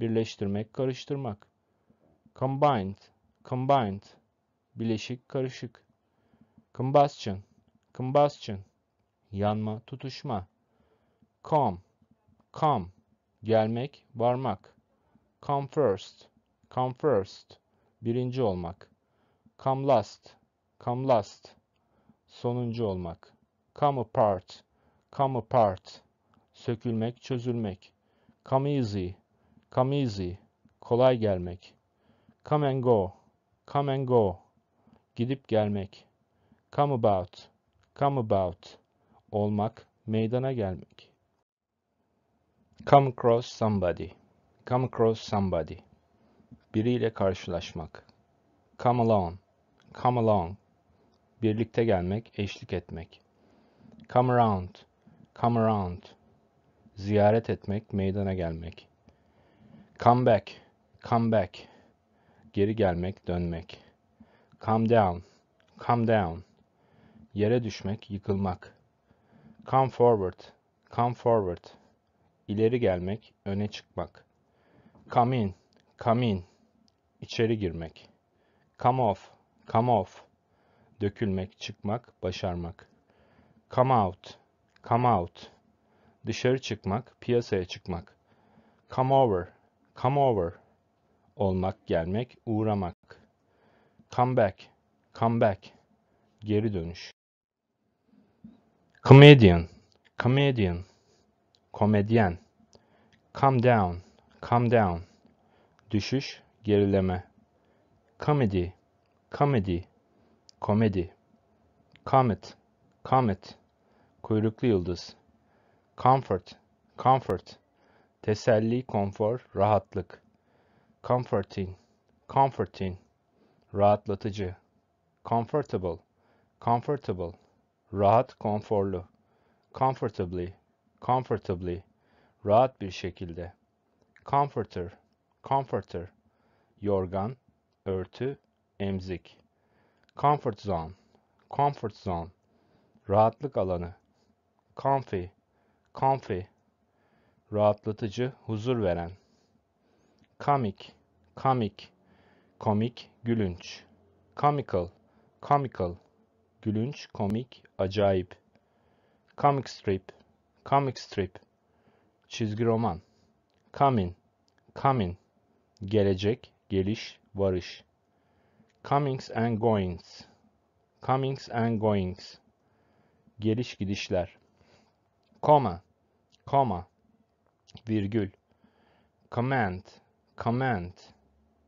birleştirmek, karıştırmak. Combined, combined, bileşik, karışık. Combustion, combustion, yanma, tutuşma. Come, come, gelmek, varmak. Come first, come first, birinci olmak. Come last, come last, sonuncu olmak. Come apart, come apart, sökülmek, çözülmek. Come easy, come easy, kolay gelmek. Come and go, come and go, gidip gelmek. Come about, come about, olmak, meydana gelmek. Come across somebody. Come across somebody. Biriyle karşılaşmak. Come along. Come along. Birlikte gelmek, eşlik etmek. Come around. Come around. Ziyaret etmek, meydana gelmek. Come back. Come back. Geri gelmek, dönmek. Come down. Come down. Yere düşmek, yıkılmak. Come forward. Come forward ileri gelmek, öne çıkmak. Come in, come in, içeri girmek. Come off, come off, dökülmek, çıkmak, başarmak. Come out, come out, dışarı çıkmak, piyasaya çıkmak. Come over, come over, olmak, gelmek, uğramak. Come back, come back, geri dönüş. Comedian, comedian komedyen come down come down düşüş gerileme comedy comedy komedi comet comet kuyruklu yıldız comfort comfort teselli konfor rahatlık comforting comforting rahatlatıcı comfortable comfortable rahat konforlu comfortably comfortably, rahat bir şekilde. Comforter, comforter, yorgan, örtü, emzik. Comfort zone, comfort zone, rahatlık alanı. Comfy, comfy, rahatlatıcı, huzur veren. comic, comic, komik, gülünç. Comical, comical, gülünç, komik, acayip. Comic strip, Comic strip. Çizgi roman. Coming. Coming. Gelecek, geliş, varış. Comings and goings. Comings and goings. Geliş gidişler. Koma. Koma. Virgül. Command. Command.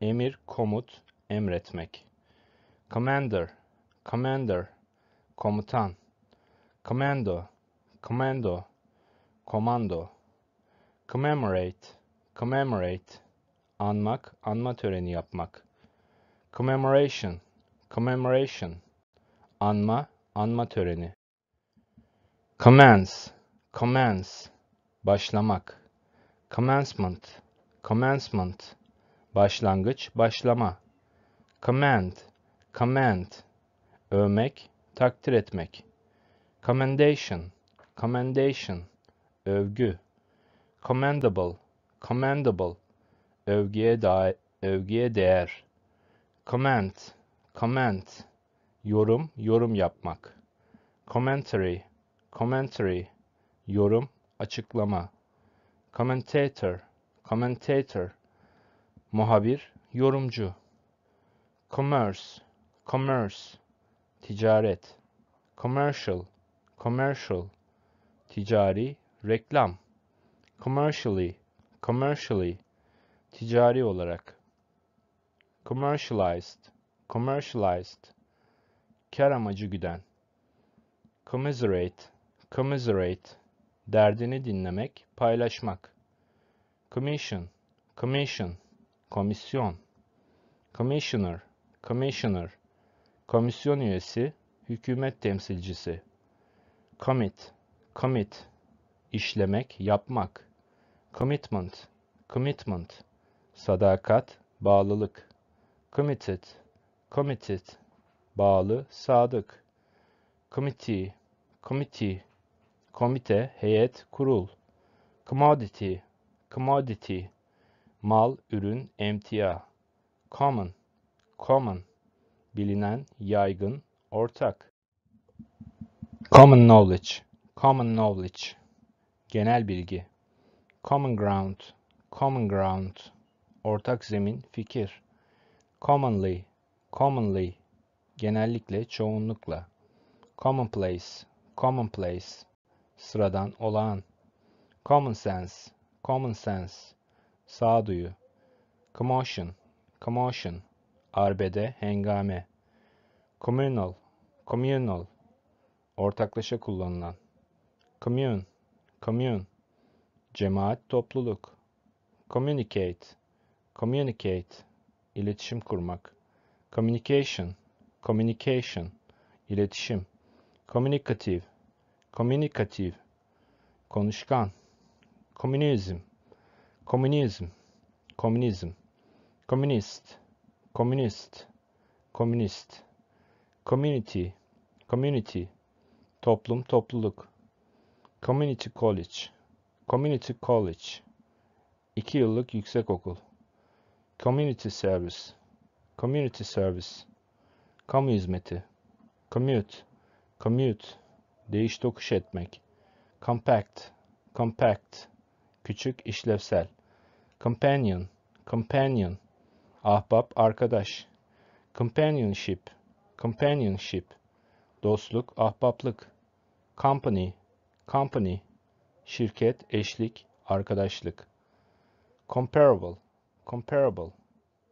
Emir, komut, emretmek. Commander. Commander. Komutan. Commando. Commando komando commemorate commemorate anmak anma töreni yapmak commemoration commemoration anma anma töreni commence commence başlamak commencement commencement başlangıç başlama command command övmek takdir etmek commendation commendation övgü commendable commendable övgüye övgüye değer comment comment yorum yorum yapmak commentary commentary yorum açıklama commentator commentator muhabir yorumcu commerce commerce ticaret commercial commercial ticari reklam commercially commercially ticari olarak commercialized commercialized kar amacı güden commiserate commiserate derdini dinlemek, paylaşmak commission commission komisyon commissioner commissioner komisyon üyesi, hükümet temsilcisi commit commit işlemek, yapmak. Commitment, commitment, sadakat, bağlılık. Committed, committed, bağlı, sadık. Committee, committee, komite, heyet, kurul. Commodity, commodity, mal, ürün, emtia. Common, common, bilinen, yaygın, ortak. Common knowledge, common knowledge genel bilgi, common ground, common ground, ortak zemin, fikir, commonly, commonly, genellikle, çoğunlukla, commonplace, commonplace, sıradan, olağan, common sense, common sense, sağduyu, commotion, commotion, arbede, hengame, communal, communal, ortaklaşa kullanılan, commune, commune cemaat topluluk communicate communicate iletişim kurmak communication communication iletişim communicative communicative konuşkan communism, communism, komünizm communist, communist, communist, community community toplum topluluk Community College Community College 2 yıllık yüksekokul Community Service Community Service Kamu hizmeti Commute Commute Değiş tokuş etmek Compact Compact Küçük işlevsel Companion Companion Ahbap arkadaş Companionship Companionship Dostluk ahbaplık Company Company şirket, eşlik, arkadaşlık. Comparable comparable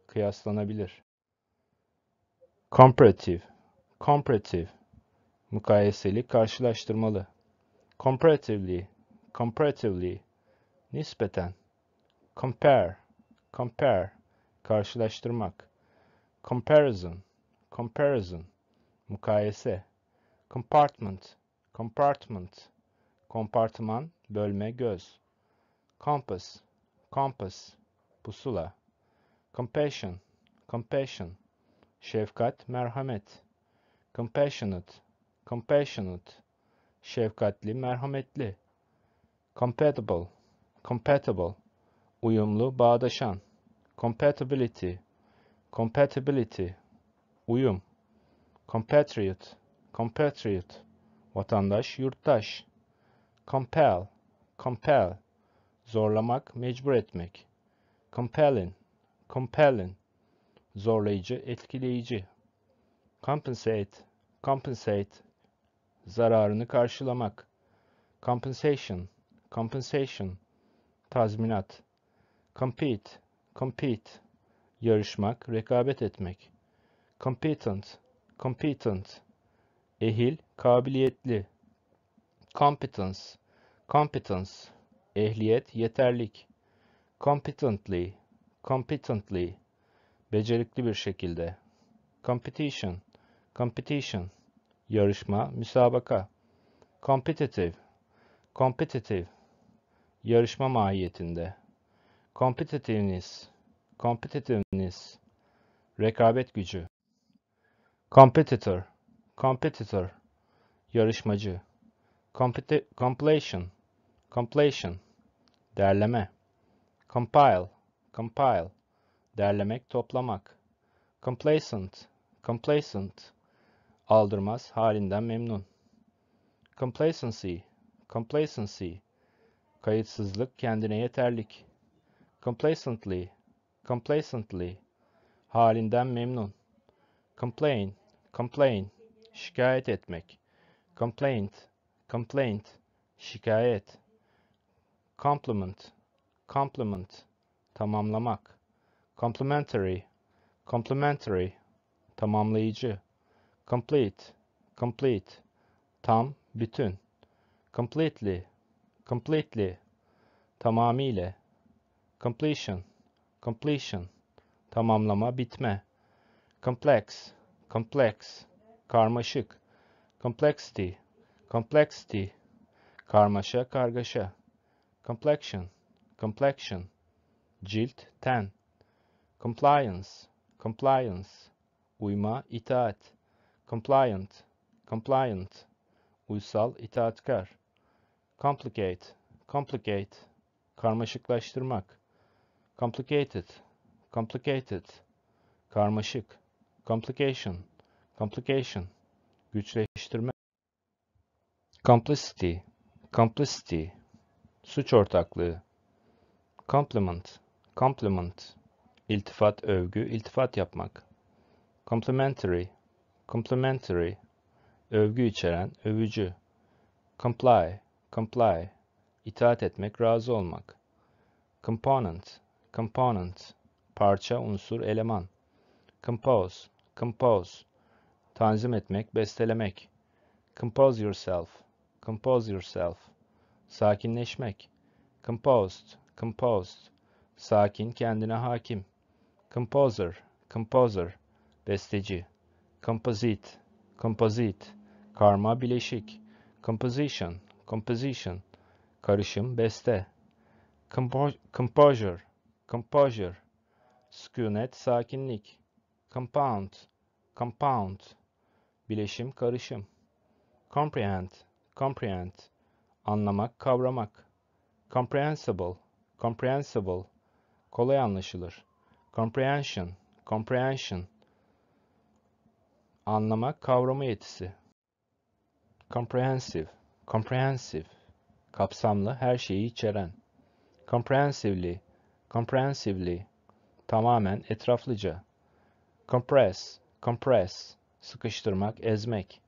kıyaslanabilir. Comparative comparative mukayeseli, karşılaştırmalı. Comparatively comparatively nispeten. Compare compare karşılaştırmak. Comparison comparison mukayese. Compartment compartment kompartıman, bölme, göz. Compass, compass, pusula. Compassion, compassion, şefkat, merhamet. Compassionate, compassionate, şefkatli, merhametli. Compatible, compatible, uyumlu, bağdaşan. Compatibility, compatibility, uyum. Compatriot, compatriot, vatandaş, yurttaş compel, compel, zorlamak, mecbur etmek. compelling, compelling, zorlayıcı, etkileyici. compensate, compensate, zararını karşılamak. compensation, compensation, tazminat. compete, compete, yarışmak, rekabet etmek. competent, competent, ehil, kabiliyetli. Competence, competence, ehliyet, yeterlik. Competently, competently, becerikli bir şekilde. Competition, competition, yarışma, müsabaka. Competitive, competitive, yarışma mahiyetinde. Competitiveness, competitiveness, rekabet gücü. Competitor, competitor, yarışmacı completion, completion, derleme, compile, compile, derlemek, toplamak, complacent, complacent, aldırmaz, halinden memnun, complacency, complacency, kayıtsızlık, kendine yeterlik, complacently, complacently, halinden memnun, complain, complain, şikayet etmek, complaint, complaint, şikayet, compliment, compliment, tamamlamak, complementary, complementary, tamamlayıcı, complete, complete, tam, bütün, completely, completely, tamamıyla, completion, completion, tamamlama, bitme, complex, complex, karmaşık, complexity, Complexity, karmaşa, kargaşa. Complexion, complexion. Cilt, ten. Compliance, compliance. Uyma, itaat. Compliant, compliant. Uysal, itaatkar. Complicate, complicate. Karmaşıklaştırmak. Complicated, complicated. Karmaşık. Complication, complication. güçle Complicity, complicity, suç ortaklığı. Compliment, compliment, iltifat, övgü, iltifat yapmak. complimentary, complimentary, övgü içeren, övücü. Comply, comply, itaat etmek, razı olmak. Component, component, parça, unsur, eleman. Compose, compose, tanzim etmek, bestelemek. Compose yourself, compose yourself. Sakinleşmek. Composed, composed. Sakin, kendine hakim. Composer, composer. Besteci. Composite, composite. Karma, bileşik. Composition, composition. Karışım, beste. Compo composure, composure. Sükunet, sakinlik. Compound, compound. Bileşim, karışım. Comprehend, comprehend, anlamak, kavramak. Comprehensible, comprehensible, kolay anlaşılır. Comprehension, comprehension, anlamak, kavrama yetisi. Comprehensive, comprehensive, kapsamlı, her şeyi içeren. Comprehensively, comprehensively, tamamen, etraflıca. Compress, compress, sıkıştırmak, ezmek.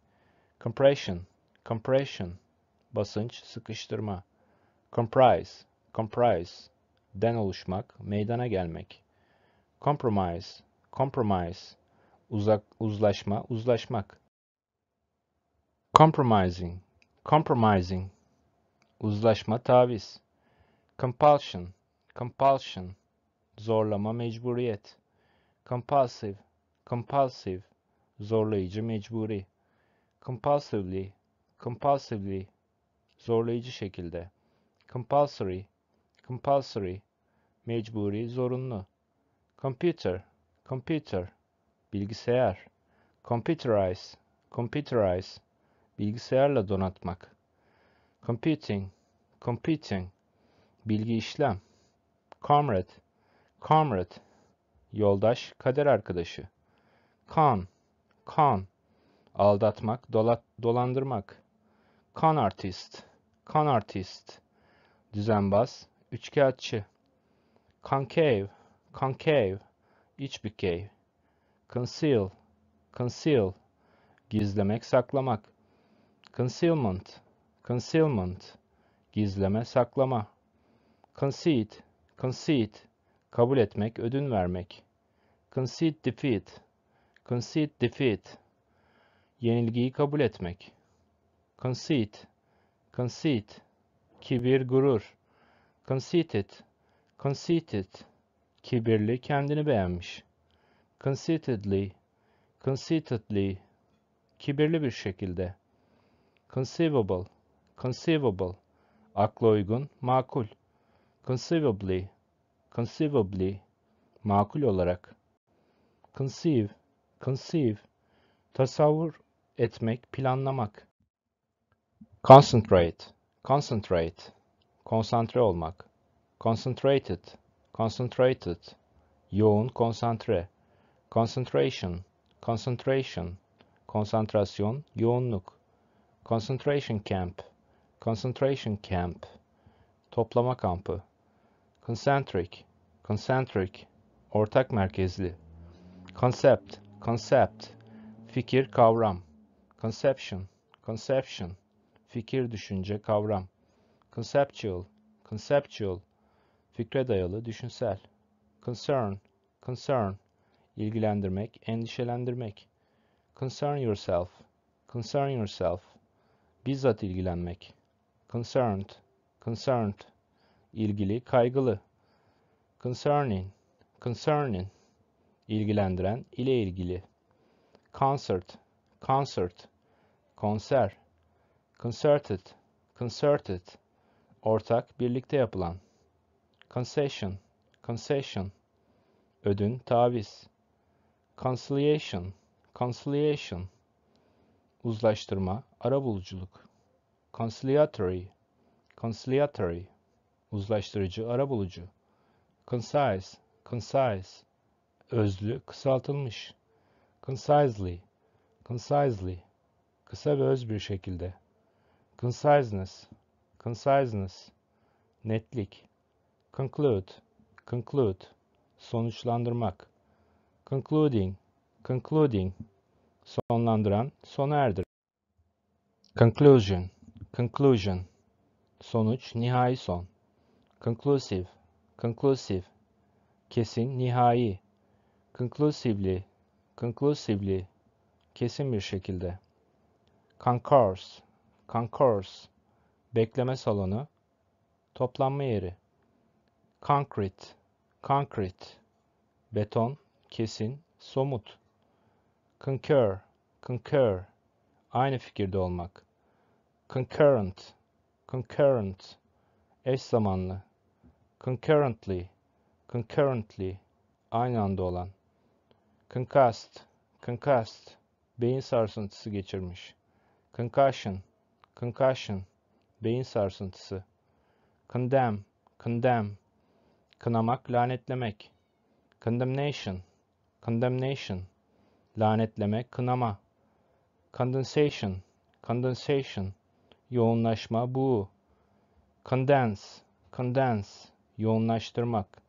Compression, compression, basınç, sıkıştırma, comprise, comprise, den oluşmak, meydana gelmek, compromise, compromise, uzak, uzlaşma, uzlaşmak, compromising, compromising, uzlaşma, taviz, compulsion, compulsion, zorlama, mecburiyet, compulsive, compulsive, zorlayıcı, mecburi, compulsively, compulsively zorlayıcı şekilde compulsory compulsory mecburi zorunlu computer computer bilgisayar computerize computerize bilgisayarla donatmak computing computing bilgi işlem comrade comrade yoldaş kader arkadaşı con con aldatmak dolat, dolandırmak Kan artist. Kan artist. Düzenbaz. Üçkağıtçı. Concave. Concave. İç bükey. Conceal. Conceal. Gizlemek, saklamak. Concealment. Concealment. Gizleme, saklama. Concede. Concede. Kabul etmek, ödün vermek. Concede defeat. Concede defeat. Yenilgiyi kabul etmek conceit, conceit, kibir, gurur, conceited, conceited, kibirli, kendini beğenmiş, conceitedly, conceitedly, kibirli bir şekilde, conceivable, conceivable, akla uygun, makul, conceivably, conceivably, makul olarak, conceive, conceive, tasavvur etmek, planlamak, Concentrate, concentrate, konsantre olmak. Concentrated, concentrated, yoğun konsantre. Concentration, concentration, konsantrasyon, yoğunluk. Concentration camp, concentration camp, toplama kampı. Concentric, concentric, ortak merkezli. Concept, concept, fikir, kavram. Conception, conception, fikir, düşünce, kavram. Conceptual, conceptual, fikre dayalı, düşünsel. Concern, concern, ilgilendirmek, endişelendirmek. Concern yourself, concern yourself, bizzat ilgilenmek. Concerned, concerned, ilgili, kaygılı. Concerning, concerning, ilgilendiren, ile ilgili. Concert, concert, konser Concerted, concerted, ortak, birlikte yapılan. Concession, concession, ödün, taviz. Conciliation, conciliation, uzlaştırma, arabuluculuk. Conciliatory, conciliatory, uzlaştırıcı, arabulucu. Concise, concise, özlü, kısaltılmış. Concisely, concisely, kısa ve öz bir şekilde conciseness, conciseness, netlik, conclude, conclude, sonuçlandırmak, concluding, concluding, sonlandıran, sona erdir. Conclusion, conclusion, sonuç, nihai son. Conclusive, conclusive, kesin, nihai. Conclusively, conclusively, kesin bir şekilde. concourse Concourse Bekleme salonu Toplanma yeri Concrete Concrete Beton Kesin Somut Concur Concur Aynı fikirde olmak Concurrent Concurrent Eş zamanlı Concurrently Concurrently Aynı anda olan Concussed Concussed Beyin sarsıntısı geçirmiş Concussion concussion, beyin sarsıntısı. condemn, condemn, kınamak, lanetlemek. condemnation, condemnation, lanetleme, kınama. condensation, condensation, yoğunlaşma, bu. condense, condense, yoğunlaştırmak.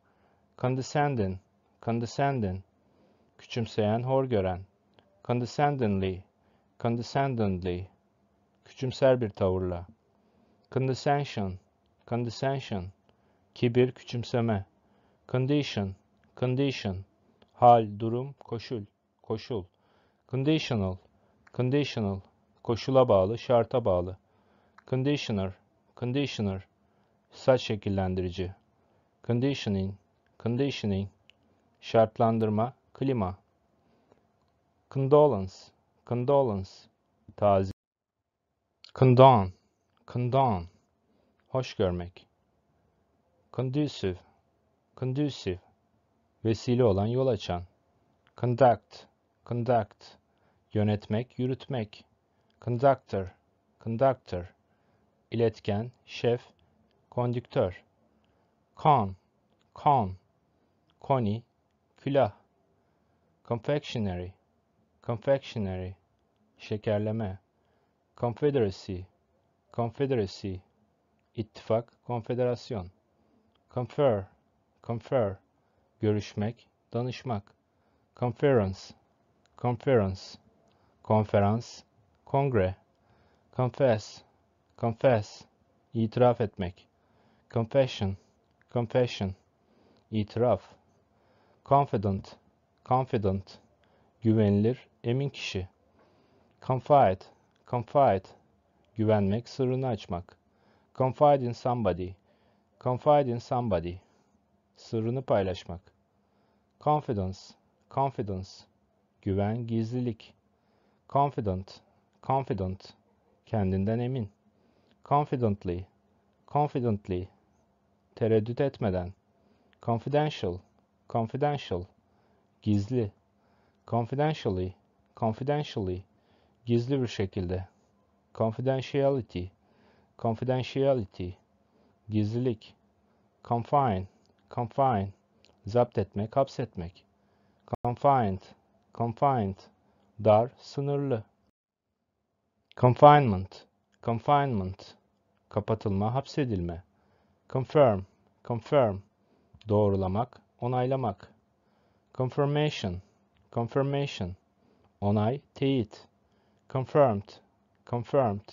condescending, condescending, küçümseyen, hor gören. condescendingly, condescendingly, küçümser bir tavırla. Condescension, condescension, kibir, küçümseme. Condition, condition, hal, durum, koşul, koşul. Conditional, conditional, koşula bağlı, şarta bağlı. Conditioner, conditioner, saç şekillendirici. Conditioning, conditioning, şartlandırma, klima. Condolence, condolence, taziye condone, condone, hoş görmek. conducive, conducive, vesile olan, yol açan. conduct, conduct, yönetmek, yürütmek. conductor, conductor, iletken, şef, kondüktör. con, con, koni, külah. confectionery, confectionery, şekerleme. Confederacy, Confederacy, ittifak, konfederasyon. Confer, confer, görüşmek, danışmak. Conference, conference, konferans, kongre. Confess, confess, itiraf etmek. Confession, confession, itiraf. Confident, confident, güvenilir, emin kişi. Confide, Confide. Güvenmek, sırrını açmak. Confide in somebody. Confide in somebody. Sırrını paylaşmak. Confidence. Confidence. Güven, gizlilik. Confident. Confident. Kendinden emin. Confidently. Confidently. Tereddüt etmeden. Confidential. Confidential. Gizli. Confidentially. Confidentially gizli bir şekilde confidentiality confidentiality gizlilik confine confine zapt etmek hapsetmek confined confined dar sınırlı confinement confinement kapatılma hapsedilme confirm confirm doğrulamak onaylamak confirmation confirmation onay teyit Confirmed, confirmed.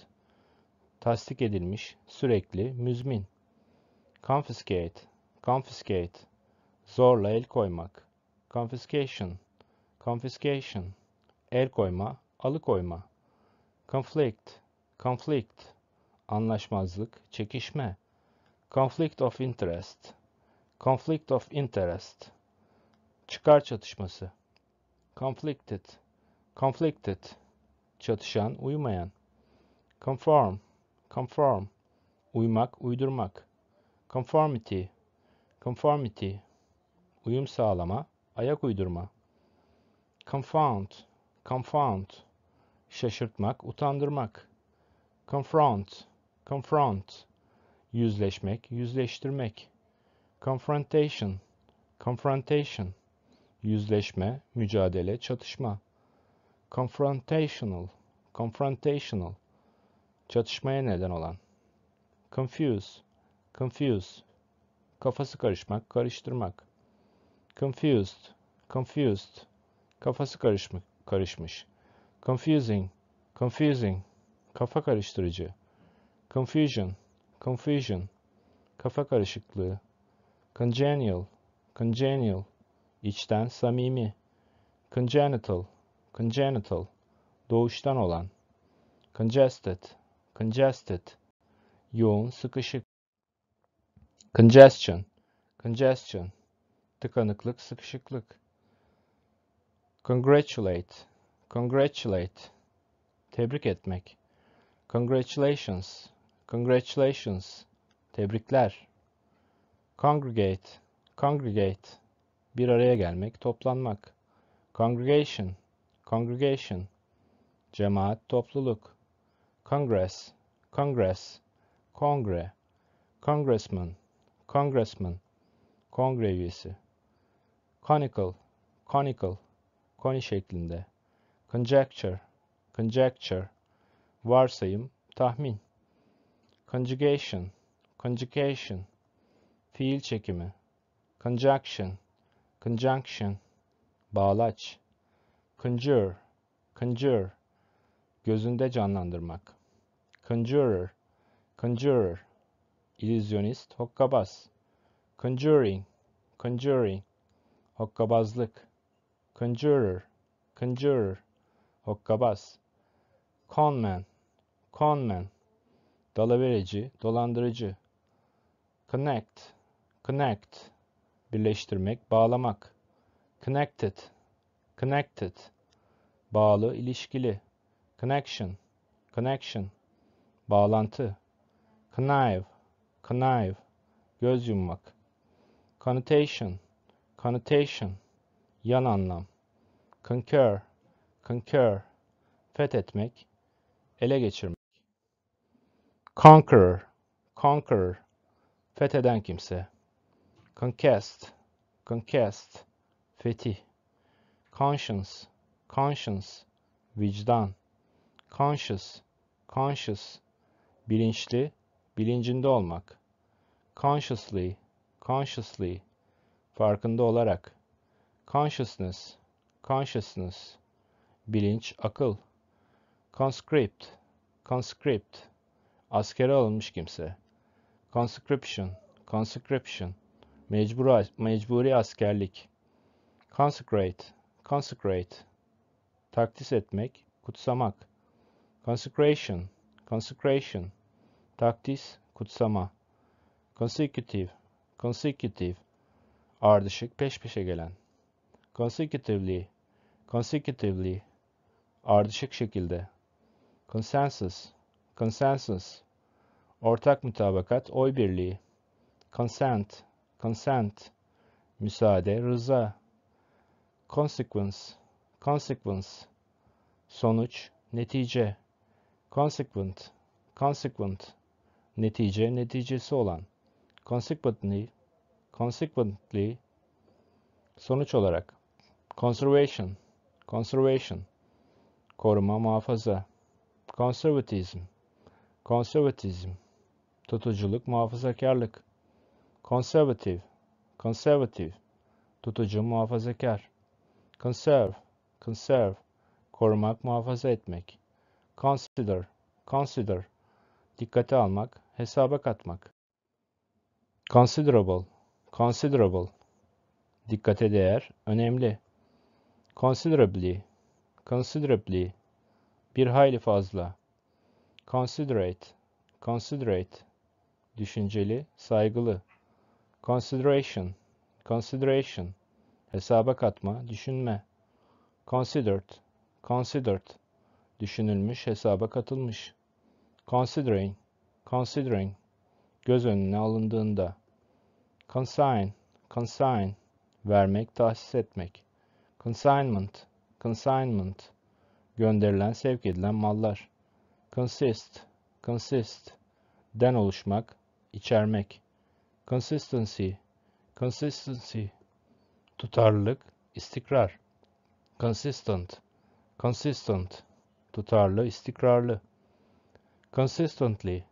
Tasdik edilmiş, sürekli, müzmin. Confiscate, confiscate. Zorla el koymak. Confiscation, confiscation. El koyma, alıkoyma. Conflict, conflict. Anlaşmazlık, çekişme. Conflict of interest, conflict of interest. Çıkar çatışması. Conflicted, conflicted çatışan, uymayan. Conform, conform, uymak, uydurmak. Conformity, conformity, uyum sağlama, ayak uydurma. Confound, confound, şaşırtmak, utandırmak. Confront, confront, yüzleşmek, yüzleştirmek. Confrontation, confrontation, yüzleşme, mücadele, çatışma confrontational, confrontational, çatışmaya neden olan. confuse, confuse, kafası karışmak, karıştırmak. confused, confused, kafası karışmış, karışmış. confusing, confusing, kafa karıştırıcı. confusion, confusion, kafa karışıklığı. congenial, congenial, içten samimi. congenital, congenital, doğuştan olan, congested, congested, yoğun, sıkışık, congestion, congestion, tıkanıklık, sıkışıklık, congratulate, congratulate, tebrik etmek, congratulations, congratulations, tebrikler, congregate, congregate, bir araya gelmek, toplanmak, congregation, congregation, cemaat, topluluk, congress, congress, kongre, congressman, congressman, kongre üyesi, conical, conical, koni şeklinde, conjecture, conjecture, varsayım, tahmin, conjugation, conjugation, fiil çekimi, conjunction, conjunction, bağlaç, Conjure, conjure. Gözünde canlandırmak. Conjurer, conjurer. İllüzyonist, hokkabaz. Conjuring, conjuring. Hokkabazlık. Conjurer, conjurer. Hokkabaz. Conman, conman. Dalavereci, dolandırıcı. Connect, connect. Birleştirmek, bağlamak. Connected, Connected. Bağlı, ilişkili. Connection. Connection. Bağlantı. Connive. Connive. Göz yummak. Connotation. Connotation. Yan anlam. Conquer, conquer, Fethetmek. Ele geçirmek. Conqueror. Conqueror. Fetheden kimse. Conquest. Conquest. Fetih conscience, conscience, vicdan, conscious, conscious, bilinçli, bilincinde olmak, consciously, consciously, farkında olarak, consciousness, consciousness, bilinç, akıl, conscript, conscript, askere alınmış kimse, conscription, conscription, mecburi, mecburi askerlik, consecrate, Consecrate, takdis etmek, kutsamak. Consecration, consecration, takdis, kutsama. Consecutive, consecutive, ardışık, peş peşe gelen. Consecutively, consecutively, ardışık şekilde. Consensus, consensus, ortak mutabakat, oy birliği. Consent, consent, müsaade, rıza consequence, consequence, sonuç, netice, consequent, consequent, netice, neticesi olan, consequently, consequently, sonuç olarak, conservation, conservation, koruma, muhafaza, conservatism, conservatism, tutuculuk, muhafazakarlık, conservative, conservative, tutucu, muhafazakar, Conserve, conserve, korumak, muhafaza etmek. Consider, consider, dikkate almak, hesaba katmak. Considerable, considerable, dikkate değer, önemli. Considerably, considerably, bir hayli fazla. Considerate, considerate, düşünceli, saygılı. Consideration, consideration, hesaba katma, düşünme. Considered, considered, düşünülmüş, hesaba katılmış. Considering, considering, göz önüne alındığında. Consign, consign, vermek, tahsis etmek. Consignment, consignment, gönderilen, sevk edilen mallar. Consist, consist, den oluşmak, içermek. Consistency, consistency, tutarlılık, istikrar. Consistent, consistent, tutarlı, istikrarlı. Consistently,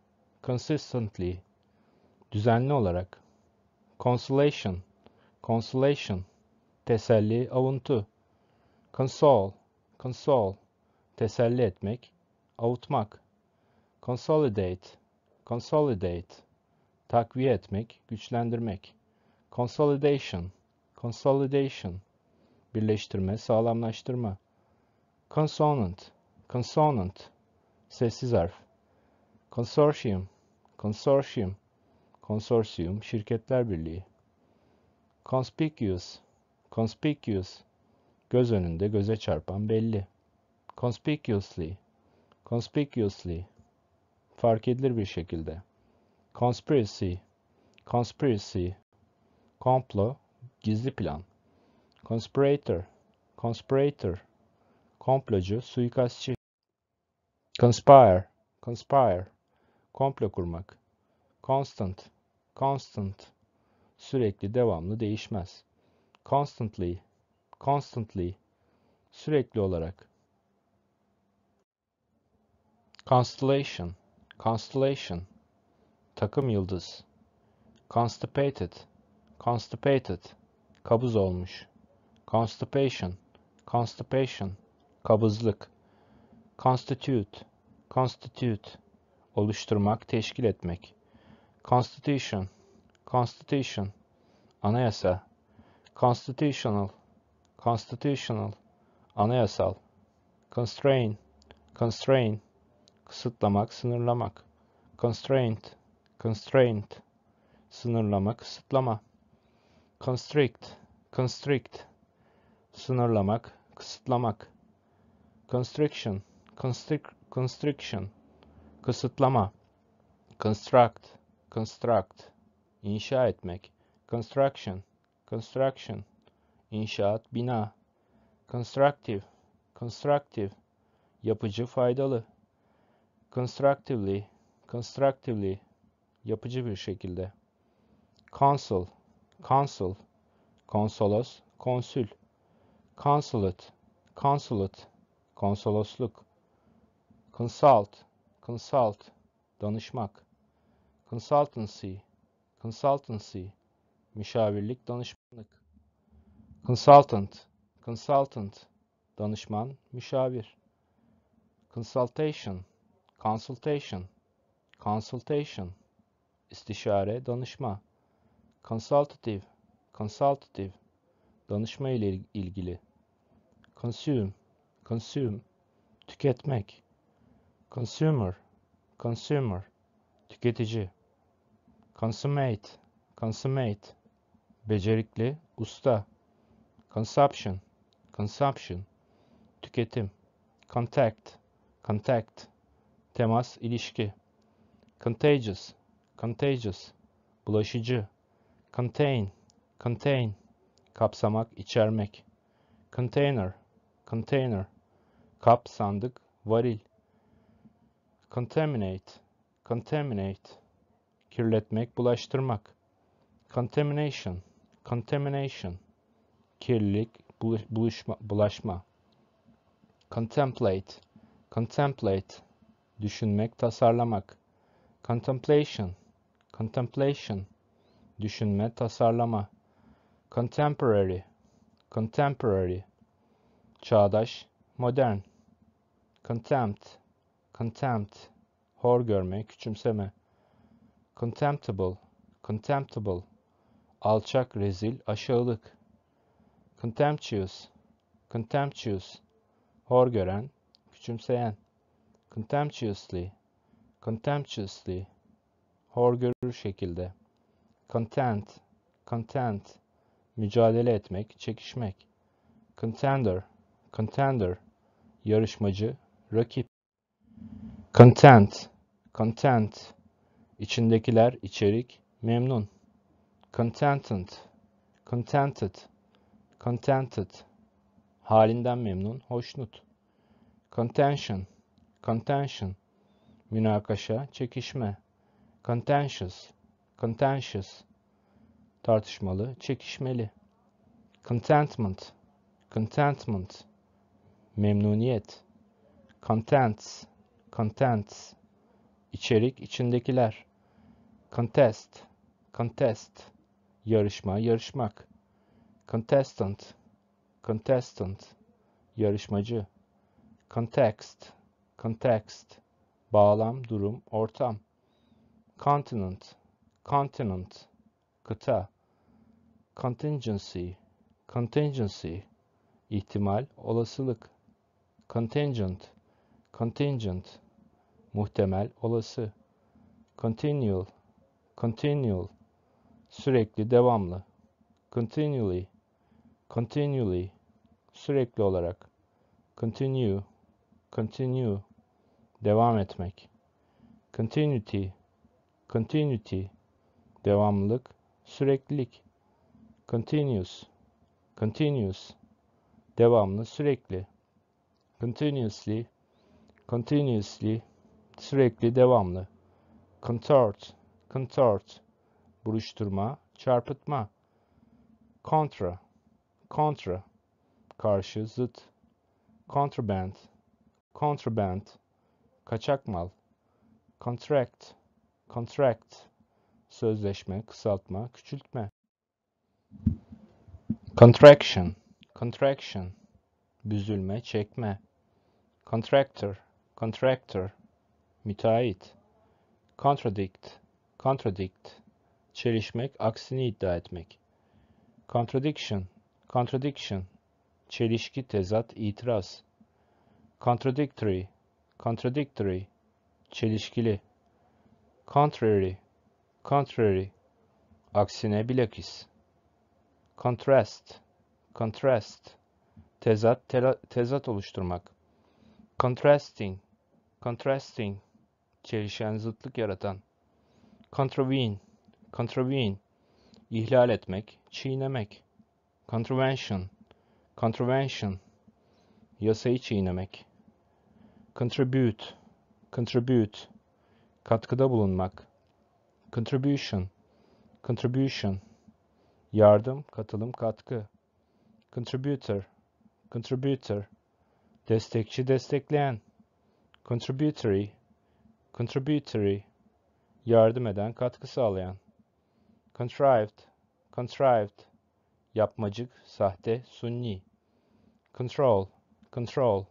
consistently, düzenli olarak. Consolation, consolation, teselli, avuntu. Console, console, teselli etmek, avutmak. Consolidate, consolidate, takviye etmek, güçlendirmek. Consolidation, Consolidation. Birleştirme, sağlamlaştırma. Consonant. Consonant. Sessiz harf. Consortium. Consortium. Konsorsiyum, şirketler birliği. Conspicuous. Conspicuous. Göz önünde, göze çarpan, belli. Conspicuously. Conspicuously. Fark edilir bir şekilde. Conspiracy. Conspiracy. Komplo, gizli plan, conspirator, conspirator, komplocu, suikastçı, conspire, conspire, komplo kurmak, constant, constant, sürekli, devamlı, değişmez, constantly, constantly, sürekli olarak, constellation, constellation, takım yıldız, constipated, constipated, kabız olmuş. Constipation, constipation, kabızlık. Constitute, constitute, oluşturmak, teşkil etmek. Constitution, constitution, anayasa. Constitutional, constitutional, anayasal. Constrain, constrain, kısıtlamak, sınırlamak. Constraint, constraint, sınırlama, kısıtlama. Constrict, constrict, sınırlamak, kısıtlamak. Constriction, constrict, constriction, kısıtlama. Construct, construct, inşa etmek. Construction, construction, inşaat, bina. Constructive, constructive, yapıcı, faydalı. Constructively, constructively, yapıcı bir şekilde. Council, Consul, konsolos, konsül. Consulate, consulate, konsolosluk. Consult, consult, danışmak. Consultancy, consultancy, müşavirlik, danışmanlık. Consultant, consultant, danışman, müşavir. Consultation, consultation, consultation, istişare, danışma. Consultative, consultative, danışma ile ilgili. Consume, consume, tüketmek. Consumer, consumer, tüketici. Consummate, consummate, becerikli, usta. Consumption, consumption, tüketim. Contact, contact, temas, ilişki. Contagious, contagious, bulaşıcı. Contain, contain, kapsamak, içermek. Container, container, kap, sandık, varil. Contaminate, contaminate, kirletmek, bulaştırmak. Contamination, contamination, kirlilik, buluşma, bulaşma. Contemplate, contemplate, düşünmek, tasarlamak. Contemplation, contemplation, düşünme, tasarlama. Contemporary, contemporary, çağdaş, modern. Contempt, contempt, hor görme, küçümseme. Contemptible, contemptible, alçak, rezil, aşağılık. Contemptuous, contemptuous, hor gören, küçümseyen. Contemptuously, contemptuously, hor görür şekilde. Content, content, mücadele etmek, çekişmek. Contender, contender, yarışmacı, rakip. Content, content, içindekiler, içerik, memnun. Contented, contented, contented, halinden memnun, hoşnut. Contention, contention, münakaşa, çekişme. Contentious, contentious tartışmalı, çekişmeli. Contentment, contentment, memnuniyet. Contents, contents, içerik, içindekiler. Contest, contest, yarışma, yarışmak. Contestant, contestant, yarışmacı. Context, context, bağlam, durum, ortam. Continent, continent kıta contingency contingency ihtimal olasılık contingent contingent muhtemel olası continual continual sürekli devamlı continually continually sürekli olarak continue continue devam etmek continuity continuity devamlılık, süreklilik, continuous, continuous, devamlı, sürekli, continuously, continuously, sürekli, devamlı, contort, contort, buruşturma, çarpıtma, contra, contra, karşı, zıt, contraband, contraband, kaçak mal, contract, contract, sözleşme, kısaltma, küçültme. Contraction, contraction, büzülme, çekme. Contractor, contractor, müteahhit. Contradict, contradict, çelişmek, aksini iddia etmek. Contradiction, contradiction, çelişki, tezat, itiraz. Contradictory, contradictory, çelişkili. Contrary, Contrary, aksine bilakis. Contrast, contrast, tezat, tezat oluşturmak. Contrasting, contrasting, çelişen, zıtlık yaratan. Contravene, contravene, ihlal etmek, çiğnemek. Contravention, contravention, yasayı çiğnemek. Contribute, contribute, katkıda bulunmak. Contribution. Contribution. Yardım, katılım, katkı. Contributor. Contributor. Destekçi, destekleyen. Contributory. Contributory. Yardım eden, katkı sağlayan. Contrived. Contrived. Yapmacık, sahte, sunni. Control. Control.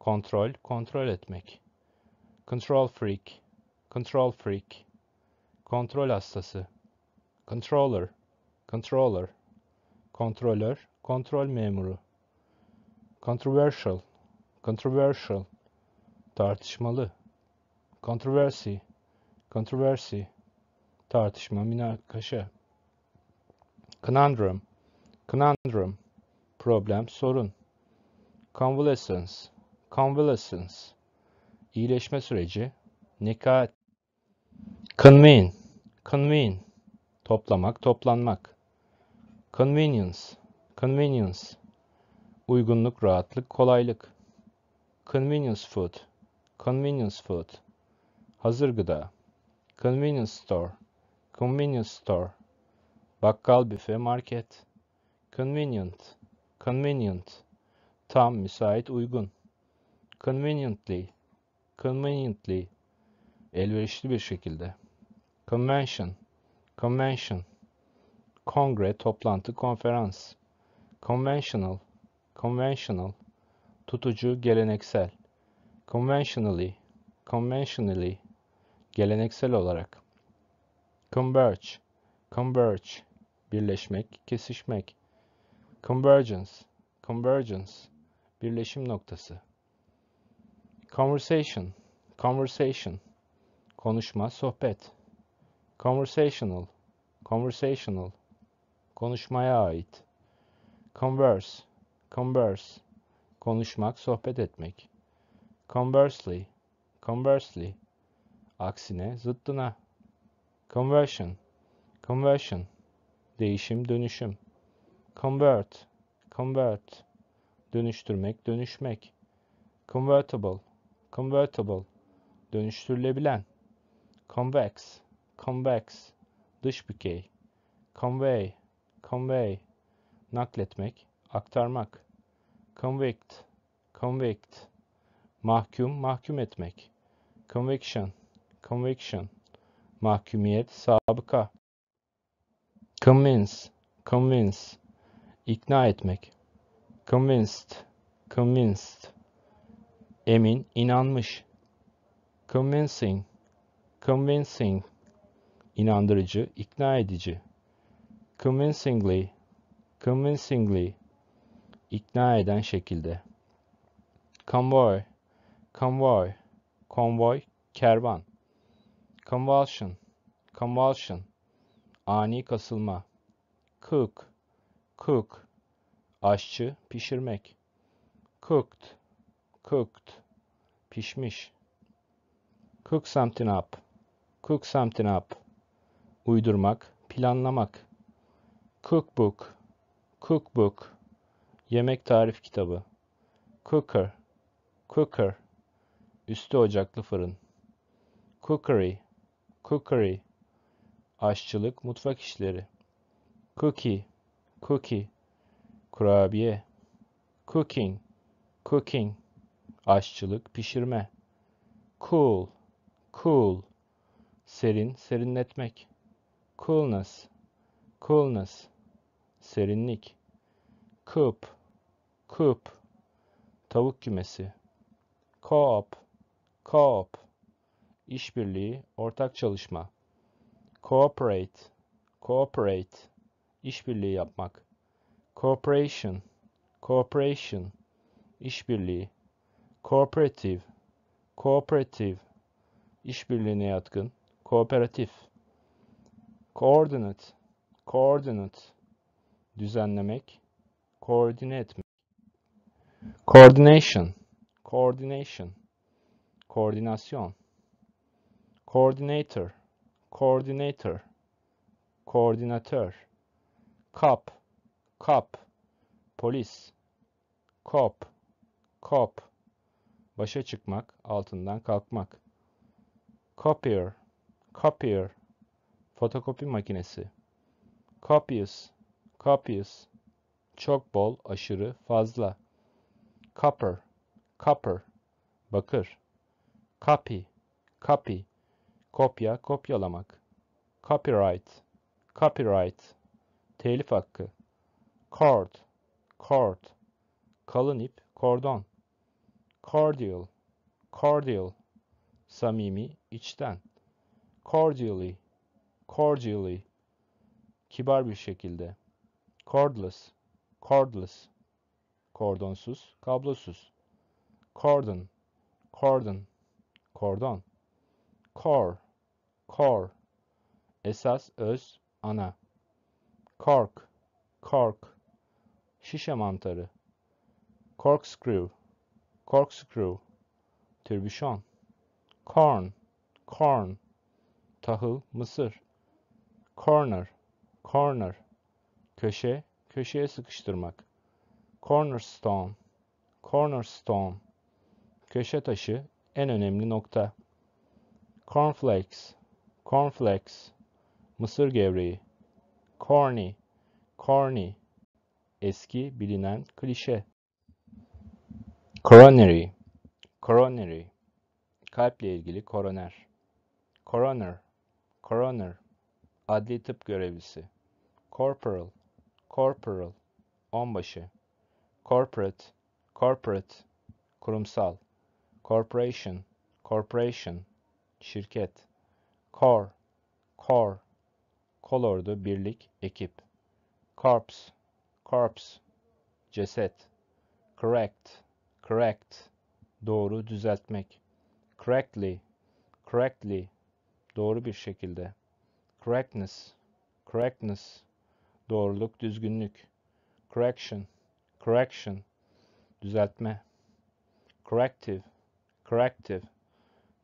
Kontrol, kontrol etmek. Control freak. Control freak kontrol hastası, controller, controller, kontrolör, kontrol memuru, controversial, controversial, tartışmalı, controversy, controversy, tartışma, münakaşa, conundrum, conundrum, problem, sorun, convalescence, convalescence, iyileşme süreci, nikat, convene, Convene, toplamak, toplanmak. Convenience, convenience, uygunluk, rahatlık, kolaylık. Convenience food, convenience food, hazır gıda. Convenience store, convenience store, bakkal, büfe, market. Convenient, convenient, tam, müsait, uygun. Conveniently, conveniently, elverişli bir şekilde convention, convention, kongre, toplantı, konferans, conventional, conventional, tutucu, geleneksel, conventionally, conventionally, geleneksel olarak, converge, converge, birleşmek, kesişmek, convergence, convergence, birleşim noktası, conversation, conversation, konuşma, sohbet, Conversational, conversational, konuşmaya ait. Converse, converse, konuşmak, sohbet etmek. Conversely, conversely, aksine, zıttına. Conversion, conversion, değişim, dönüşüm. Convert, convert, dönüştürmek, dönüşmek. Convertible, convertible, dönüştürülebilen. Convex, convex, dış bükey, convey, convey, nakletmek, aktarmak, convict, convict, mahkum, mahkum etmek, conviction, conviction, mahkumiyet, sabıka, convince, convince, ikna etmek, convinced, convinced, emin, inanmış, convincing, convincing, inandırıcı, ikna edici. Convincingly, convincingly, ikna eden şekilde. Convoy, convoy, convoy, kervan. Convulsion, convulsion, ani kasılma. Cook, cook, aşçı, pişirmek. Cooked, cooked, pişmiş. Cook something up, cook something up, uydurmak, planlamak. Cookbook, cookbook, yemek tarif kitabı. Cooker, cooker, üstü ocaklı fırın. Cookery, cookery, aşçılık, mutfak işleri. Cookie, cookie, kurabiye. Cooking, cooking, aşçılık, pişirme. Cool, cool, serin, serinletmek coolness, coolness, serinlik, coop, coop, tavuk kümesi, co-op, co-op, işbirliği, ortak çalışma, cooperate, cooperate, işbirliği yapmak, cooperation, cooperation, işbirliği, cooperative, cooperative, işbirliğine yatkın, kooperatif. Coordinate. Coordinate. Düzenlemek. Koordine etmek. Coordination. Coordination. Koordinasyon. Coordinator. Coordinator. Koordinatör. Cop. Cop. Polis. Cop. Cop. Başa çıkmak, altından kalkmak. Copier. Copier Fotokopi makinesi. Copious, copious. Çok bol, aşırı, fazla. Copper, copper. Bakır. Copy, copy. Kopya, kopyalamak. Copyright, copyright. Telif hakkı. Cord, cord. Kalın ip, kordon. Cordial, cordial. Samimi, içten. Cordially, Cordially. Kibar bir şekilde. Cordless. Cordless. Kordonsuz, kablosuz. Cordon. Cordon. Kordon. Core. Core. Esas, öz, ana. Cork. Cork. Şişe mantarı. Corkscrew. Corkscrew. Türbüşon. Corn. Corn. Tahıl, mısır corner, corner, köşe, köşeye sıkıştırmak. Cornerstone, cornerstone, köşe taşı, en önemli nokta. Cornflakes, cornflakes, mısır gevreği. Corny, corny, eski, bilinen, klişe. Coronary, coronary, kalple ilgili koroner. Coroner, coroner, Adli tıp görevlisi. Corporal, corporal, onbaşı. Corporate, corporate, kurumsal. Corporation, corporation, şirket. Core, core, kolordu, birlik, ekip. Corpse, corpse, ceset. Correct, correct, doğru, düzeltmek. Correctly, correctly, doğru bir şekilde correctness, correctness, doğruluk, düzgünlük, correction, correction, düzeltme, corrective, corrective,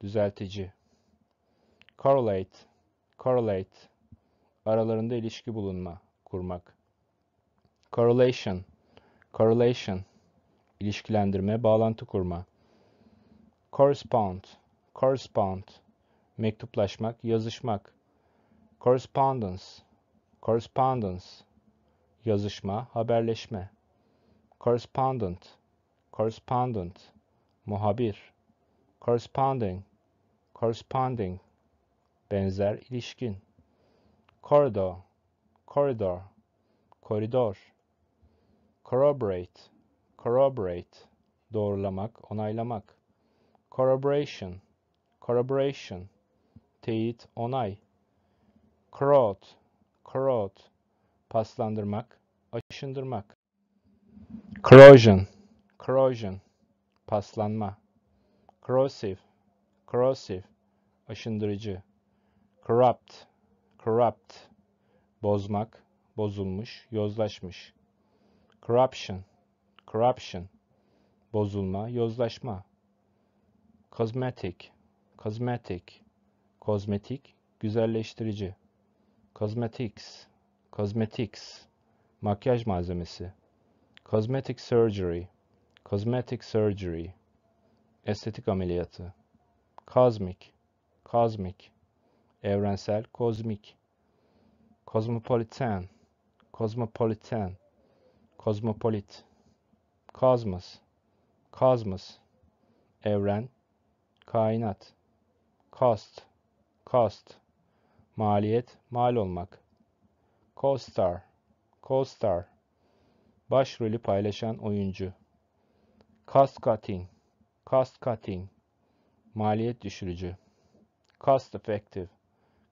düzeltici, correlate, correlate, aralarında ilişki bulunma, kurmak, correlation, correlation, ilişkilendirme, bağlantı kurma, correspond, correspond, mektuplaşmak, yazışmak, Correspondence, correspondence, yazışma, haberleşme. Correspondent, correspondent, muhabir. Corresponding, corresponding, benzer, ilişkin. Corridor, corridor, koridor. Corroborate, corroborate, doğrulamak, onaylamak. Corroboration, corroboration, teyit, onay. Crowd, crowd. Paslandırmak, aşındırmak. Corrosion, corrosion. Paslanma. Corrosive, corrosive. Aşındırıcı. Corrupt, corrupt. Bozmak, bozulmuş, yozlaşmış. Corruption, corruption. Bozulma, yozlaşma. Cosmetic, cosmetic. Kozmetik, güzelleştirici. Cosmetics, Cosmetics, makyaj malzemesi. Cosmetic surgery, Cosmetic surgery, estetik ameliyatı. Cosmic, Cosmic, evrensel, kozmik. Cosmopolitan, Cosmopolitan, Cosmopolit. Cosmos, Cosmos, evren, kainat. Cost, Cost maliyet, mal olmak. Co-star, co-star, başrolü paylaşan oyuncu. Cost cutting, cost cutting, maliyet düşürücü. Cost effective,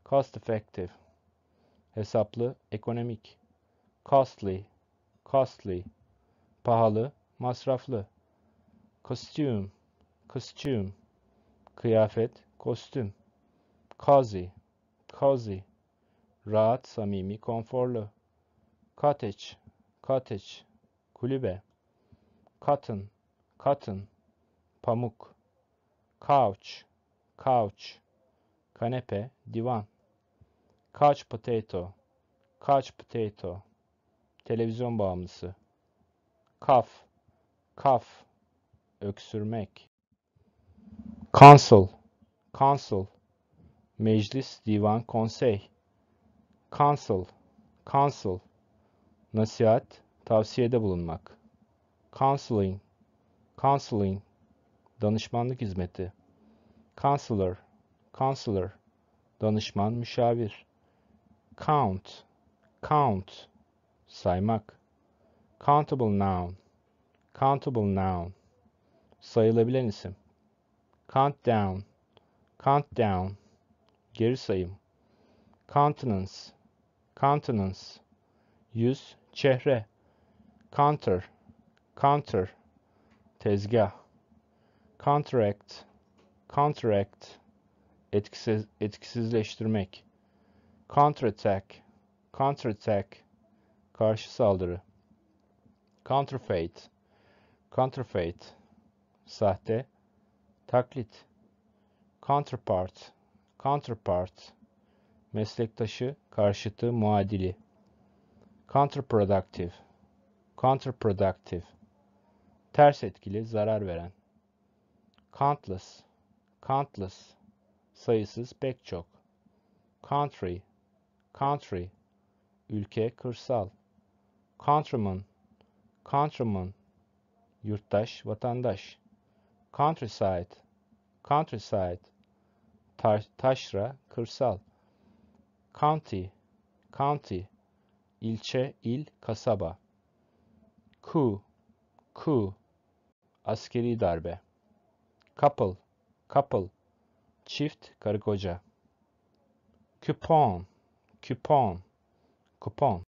cost effective, hesaplı, ekonomik. Costly, costly, pahalı, masraflı. Costume, costume, kıyafet, kostüm. Cozy, Cozy. Rahat, samimi, konforlu. Cottage. Cottage. Kulübe. Cotton. Cotton. Pamuk. Couch. Couch. Kanepe, divan. Couch potato. Couch potato. Televizyon bağımlısı. Cuff, cuff, Öksürmek. Console. Console. Meclis, divan, konsey. Counsel, counsel. Nasihat, tavsiyede bulunmak. Counseling, counseling. Danışmanlık hizmeti. Counselor, counselor. Danışman, müşavir. Count, count. Saymak. Countable noun, countable noun. Sayılabilen isim. Countdown, countdown geri sayım. Countenance, countenance, yüz, çehre. Counter, counter, tezgah. Contract, contract, etkisiz, etkisizleştirmek. Counterattack, counterattack, karşı saldırı. Counterfeit, counterfeit, sahte, taklit. Counterpart, Counterpart meslektaşı, karşıtı, muadili. Counterproductive counterproductive ters etkili, zarar veren. Countless countless sayısız, pek çok. Country country ülke, kırsal. Countryman countryman yurttaş, vatandaş. Countryside countryside ta taşra, kırsal. County, county, ilçe, il, kasaba. Coup, coup, askeri darbe. Couple, couple, çift, karı koca. Coupon, coupon, kupon.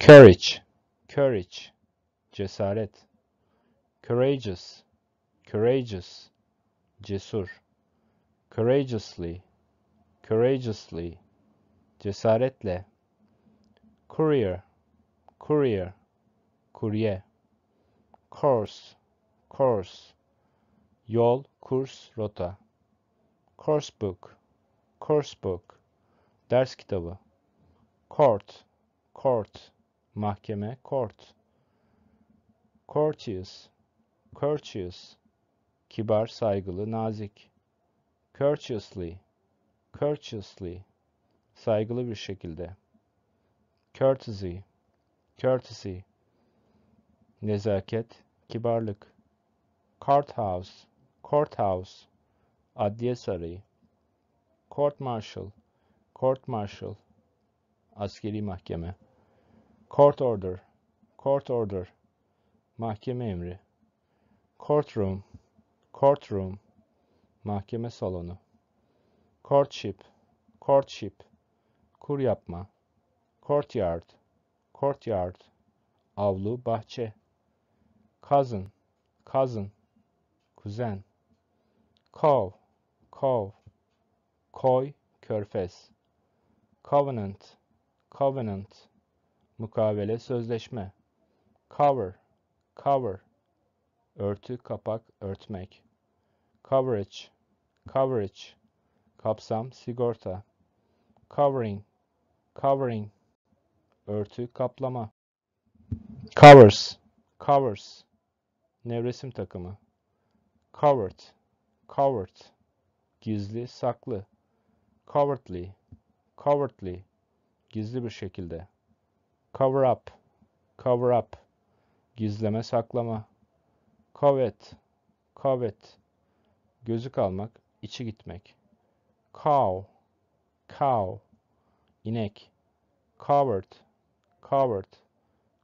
Courage, courage, cesaret. Courageous, courageous, cesur courageously, courageously, cesaretle, courier, courier, kurye, course, course, yol, kurs, rota, course book, course book, ders kitabı, court, court, mahkeme, court, courteous, courteous, kibar, saygılı, nazik, courteously, courteously, saygılı bir şekilde. Courtesy, courtesy, nezaket, kibarlık. Courthouse, courthouse, adliye sarayı. Court martial, court martial, askeri mahkeme. Court order, court order, mahkeme emri. Courtroom, courtroom, mahkeme salonu, courtship, courtship, kur yapma, courtyard, courtyard, avlu, bahçe, cousin, cousin, kuzen, cove, cove, koy, körfez, covenant, covenant, mukavele, sözleşme, cover, cover, örtü, kapak, örtmek coverage, coverage, kapsam, sigorta, covering, covering, örtü, kaplama, covers, covers, nevresim takımı, covered, covered, gizli, saklı, covertly, covertly, gizli bir şekilde, cover up, cover up, gizleme, saklama, covet, covet, gözü kalmak, içi gitmek. Cow, cow, inek. Coward, coward,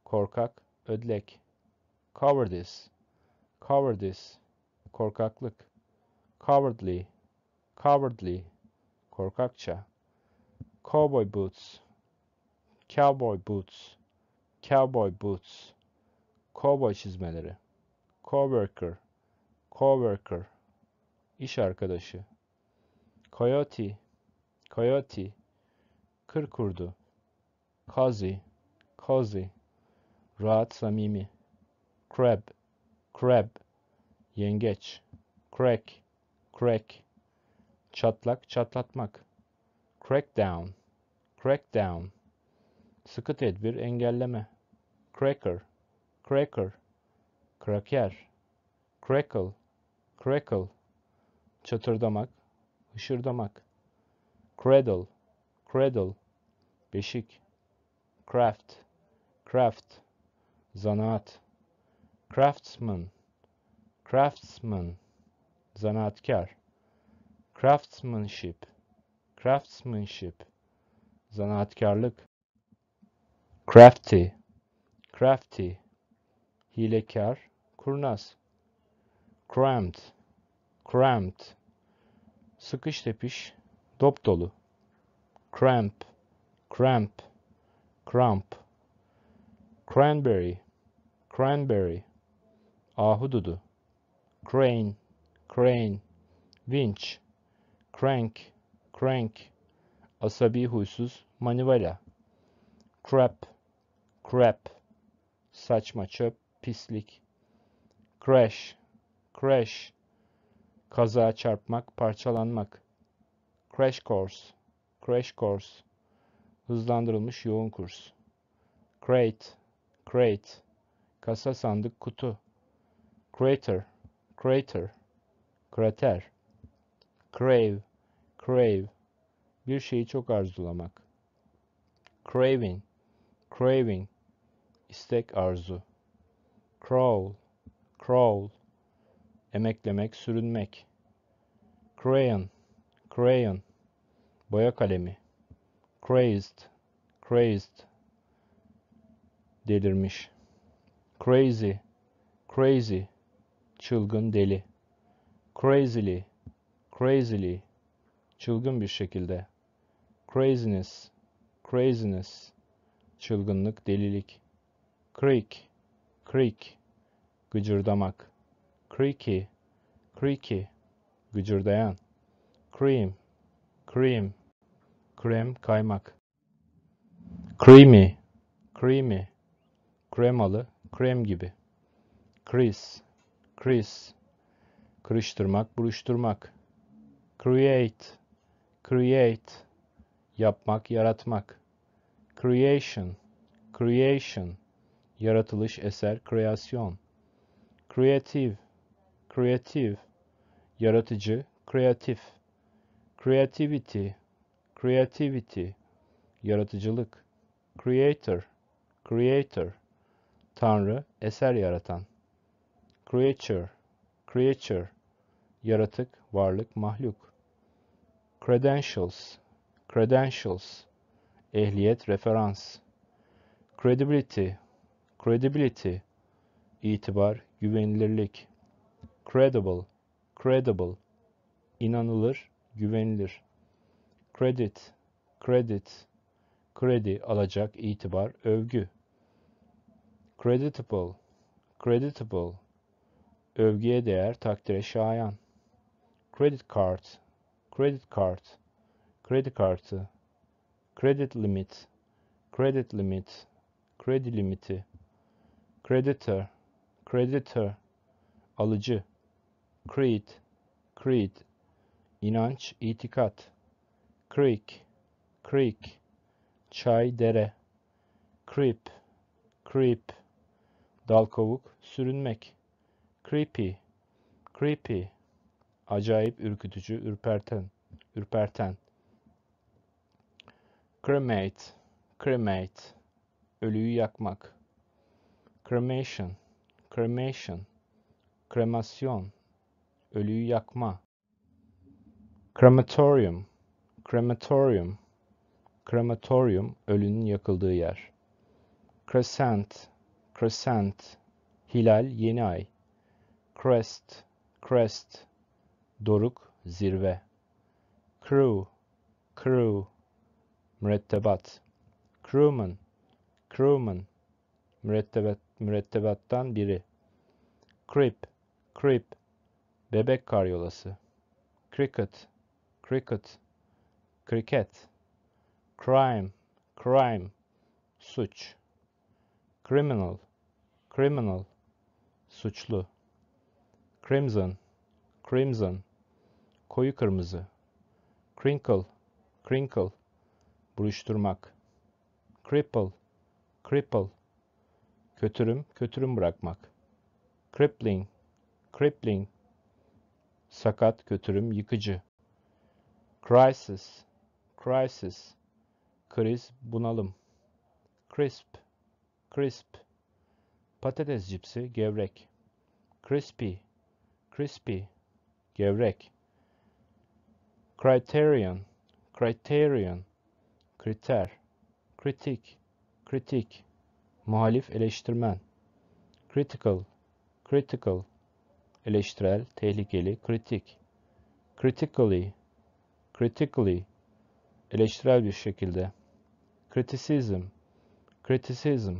korkak, ödlek. Cowardice, cowardice, korkaklık. Cowardly, cowardly, korkakça. Cowboy boots, cowboy boots, cowboy boots, cowboy çizmeleri. Coworker, coworker, iş arkadaşı. Coyote, coyote, kır kurdu. Cozy, cozy, rahat samimi. Crab, crab, yengeç. Crack, crack, çatlak çatlatmak. Crackdown, crackdown, sıkı tedbir engelleme. Cracker, cracker, kraker, crackle, crackle çatırdamak, hışırdamak. Cradle, cradle, beşik. Craft, craft, zanaat. Craftsman, craftsman, zanaatkar. Craftsmanship, craftsmanship, zanaatkarlık. Crafty, crafty, hilekar, kurnaz. Cramped, cramped, sıkış tepiş, dop dolu, cramp, cramp, cramp, cranberry, cranberry, ahududu, crane, crane, winch, crank, crank, asabi huysuz, manivela, crap, crap, saçma çöp, pislik, crash, crash, kaza çarpmak, parçalanmak. Crash course, crash course, hızlandırılmış yoğun kurs. Crate, crate, kasa sandık kutu. Crater, crater, krater. Crave, crave, bir şeyi çok arzulamak. Craving, craving, istek arzu. Crawl, crawl, emeklemek, sürünmek. Crayon, crayon, boya kalemi. Crazed, crazed, delirmiş. Crazy, crazy, çılgın deli. Crazily, crazily, çılgın bir şekilde. Craziness, craziness, çılgınlık, delilik. Creek, creek, gıcırdamak creaky, creaky, gücürdeyen, cream, cream, krem kaymak, creamy, creamy, kremalı, krem gibi, crease, crease, kırıştırmak, buruşturmak, create, create, yapmak, yaratmak, creation, creation, yaratılış, eser, kreasyon, creative, creative, yaratıcı, kreatif, creativity, creativity, yaratıcılık, creator, creator, tanrı, eser yaratan, creature, creature, yaratık, varlık, mahluk, credentials, credentials, ehliyet, referans, credibility, credibility, itibar, güvenilirlik, credible, credible, inanılır, güvenilir. credit, credit, kredi alacak, itibar, övgü. creditable, creditable, övgüye değer, takdire şayan. credit card, credit card, kredi kartı. credit limit, credit limit, kredi limiti. creditor, creditor, alıcı creed, creed, inanç, itikat, creek, creek, çay, dere, creep, creep, dal kovuk, sürünmek, creepy, creepy, acayip ürkütücü, ürperten, ürperten, cremate, cremate, ölüyü yakmak, cremation, cremation, kremasyon, ölüyü yakma. Krematorium, krematorium, krematorium ölünün yakıldığı yer. Crescent, crescent, hilal yeni ay. Crest, crest, doruk zirve. Crew, crew, mürettebat. Crewman, crewman, mürettebat, mürettebattan biri. Crip, crip, bebek karyolası, cricket, cricket, cricket, crime, crime, suç, criminal, criminal, suçlu, crimson, crimson, koyu kırmızı, crinkle, crinkle, buruşturmak, cripple, cripple, kötürüm, kötürüm bırakmak, crippling, crippling, sakat, kötürüm, yıkıcı. Crisis, crisis, kriz, bunalım. Crisp, crisp, patates cipsi, gevrek. Crispy, crispy, gevrek. Criterion, criterion, kriter, kritik, kritik, muhalif eleştirmen. Critical, critical, eleştirel, tehlikeli, kritik. Critically, critically, eleştirel bir şekilde. Criticism, criticism,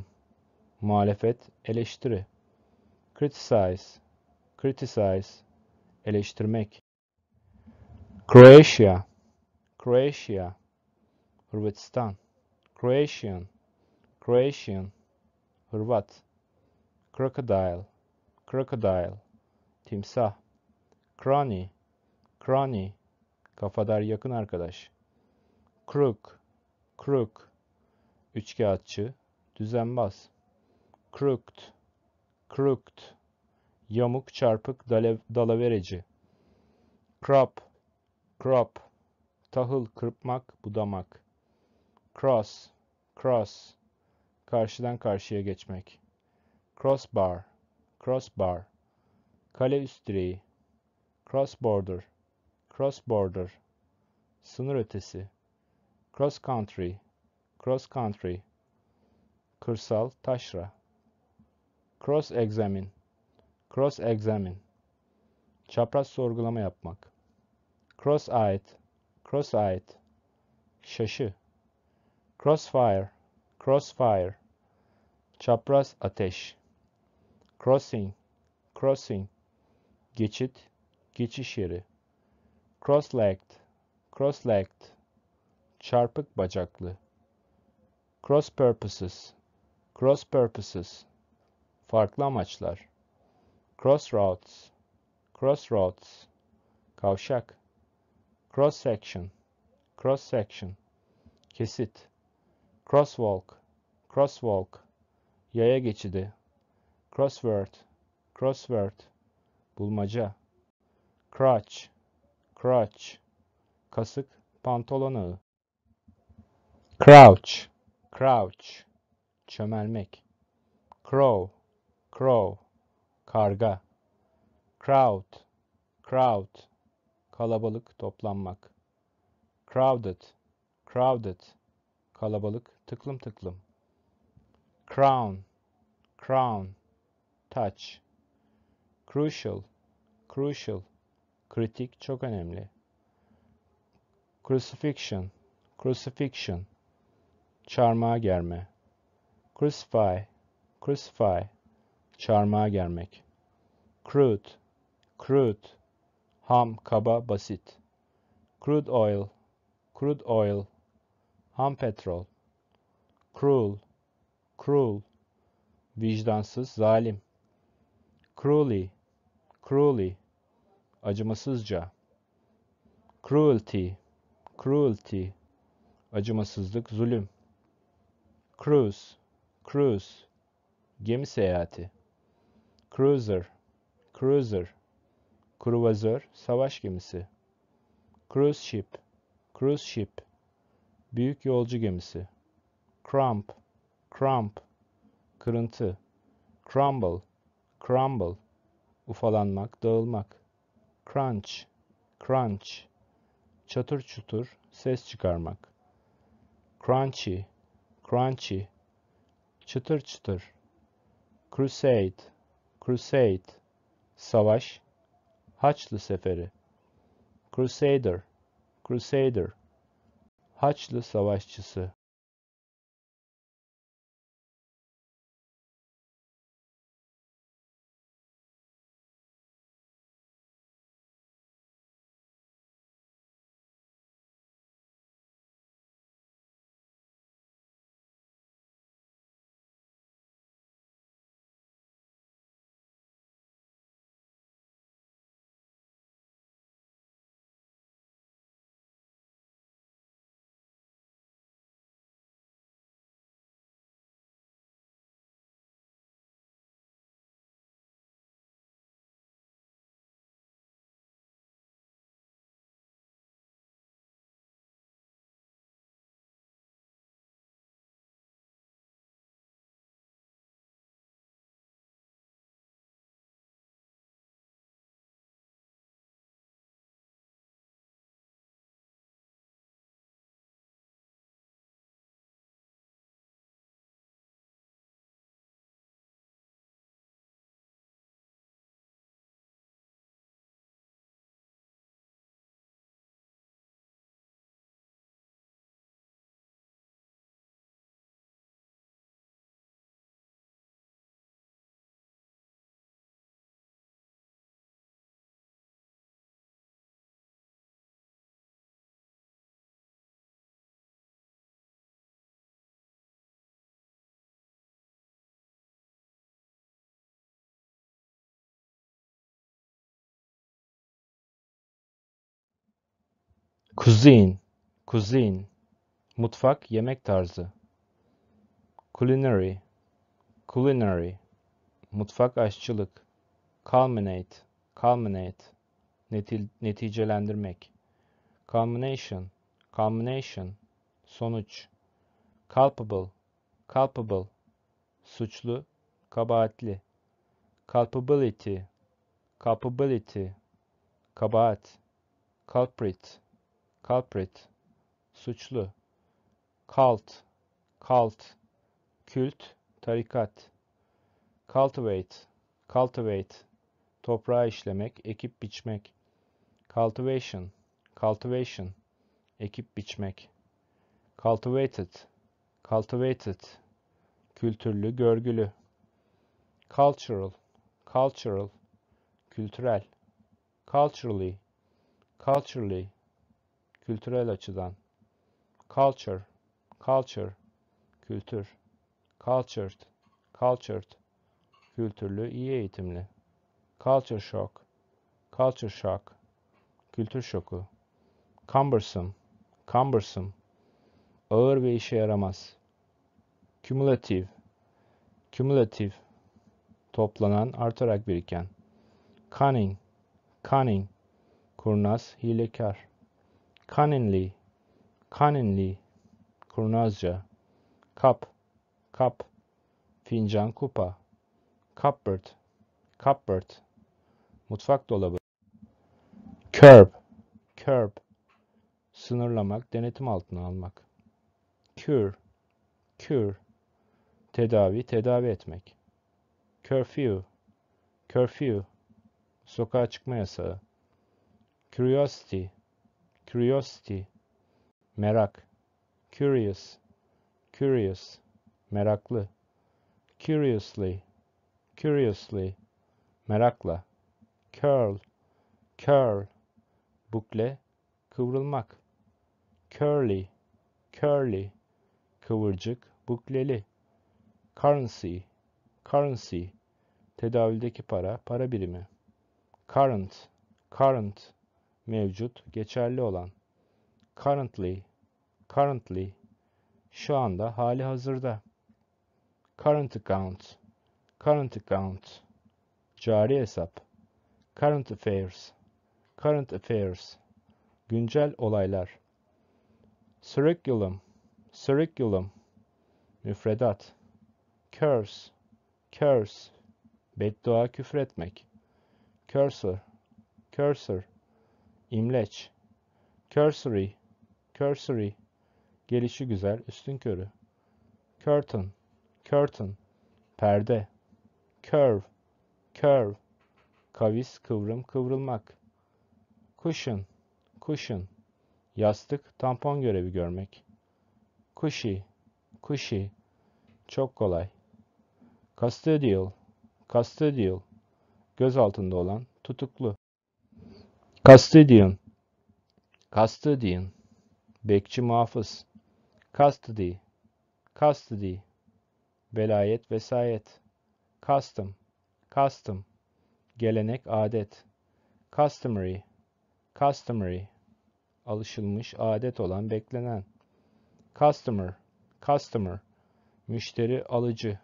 muhalefet, eleştiri. Criticize, criticize, eleştirmek. Croatia, Croatia, Hırvatistan. Croatian, Croatian, Hırvat. Crocodile, crocodile, timsah, crony, crony, kafadar yakın arkadaş, crook, crook, üçkağıtçı, düzenbaz, crooked, crooked, yamuk çarpık dale, dalavereci, crop, crop, tahıl kırpmak, budamak, cross, cross, karşıdan karşıya geçmek, crossbar, crossbar, Kale üst direği. Cross border. Cross border. Sınır ötesi. Cross country. Cross country. Kırsal taşra. Cross examine. Cross examine. Çapraz sorgulama yapmak. Cross eyed. Cross eyed. Şaşı. Crossfire. Crossfire. Çapraz ateş. Crossing. Crossing geçit, geçiş yeri. Cross-legged, cross-legged, çarpık bacaklı. Cross purposes, cross purposes, farklı amaçlar. Crossroads, crossroads, kavşak. Cross section, cross section, kesit. Crosswalk, crosswalk, yaya geçidi. Crossword, crossword, bulmaca, crutch, crutch, kasık, pantolon ağı, crouch, crouch, çömelmek, crow, crow, karga, crowd, crowd, kalabalık, toplanmak, crowded, crowded, kalabalık, tıklım tıklım, crown, crown, touch, Crucial, crucial, kritik, çok önemli. Crucifixion, crucifixion, çarmıha germe. Crucify, crucify, çarmıha germek. Crude, crude, ham, kaba, basit. Crude oil, crude oil, ham petrol. Cruel, cruel, vicdansız, zalim. Cruelly, cruelly, acımasızca, cruelty, cruelty, acımasızlık, zulüm, cruise, cruise, gemi seyahati, cruiser, cruiser, kruvazör, savaş gemisi, cruise ship, cruise ship, büyük yolcu gemisi, crump, crump, kırıntı, crumble, crumble, ufalanmak, dağılmak. Crunch, crunch, çatır çutur ses çıkarmak. Crunchy, crunchy, çıtır çıtır. Crusade, crusade, savaş, Haçlı Seferi. Crusader, crusader, Haçlı savaşçısı. Cuisine, cuisine, mutfak, yemek tarzı. Culinary, culinary, mutfak, aşçılık. Culminate, culminate, neti neticelendirmek. Culmination, culmination, sonuç. Culpable, culpable, suçlu, kabahatli. Culpability, culpability, kabahat. Culprit, culprit, suçlu, cult, cult, kült, tarikat, cultivate, cultivate, toprağa işlemek, ekip biçmek, cultivation, cultivation, ekip biçmek, cultivated, cultivated, kültürlü, görgülü, cultural, cultural, kültürel, culturally, culturally, kültürel açıdan culture culture kültür cultured cultured kültürlü iyi eğitimli culture shock culture shock kültür şoku cumbersome cumbersome ağır ve işe yaramaz cumulative cumulative toplanan artarak biriken cunning cunning kurnaz, hilekar cunningly, cunningly, kurnazca, cup, cup, fincan kupa, cupboard, cupboard, mutfak dolabı, curb, curb, sınırlamak, denetim altına almak, cure, cure, tedavi, tedavi etmek, curfew, curfew, sokağa çıkma yasağı, curiosity, Curiosity, merak. Curious, curious, meraklı. Curiously, curiously, merakla. Curl, curl, bukle, kıvrılmak. Curly, curly, kıvırcık, bukleli. Currency, currency, tedavüldeki para, para birimi. Current, current, mevcut, geçerli olan, currently, currently, şu anda, hali hazırda, current account, current account, cari hesap, current affairs, current affairs, güncel olaylar, curriculum, curriculum, müfredat, curse, curse, beddua küfretmek, cursor, cursor, imleç, cursory, cursory, gelişi güzel, üstün körü, curtain, curtain, perde, curve, curve, kavis, kıvrım, kıvrılmak, cushion, cushion, yastık, tampon görevi görmek, cushy, cushy, çok kolay, custodial, custodial, göz altında olan, tutuklu. Custodian. Custodian. Bekçi muhafız. Custody. Custody. Velayet vesayet. Custom. Custom. Gelenek adet. Customary. Customary. Alışılmış adet olan beklenen. Customer. Customer. Müşteri alıcı.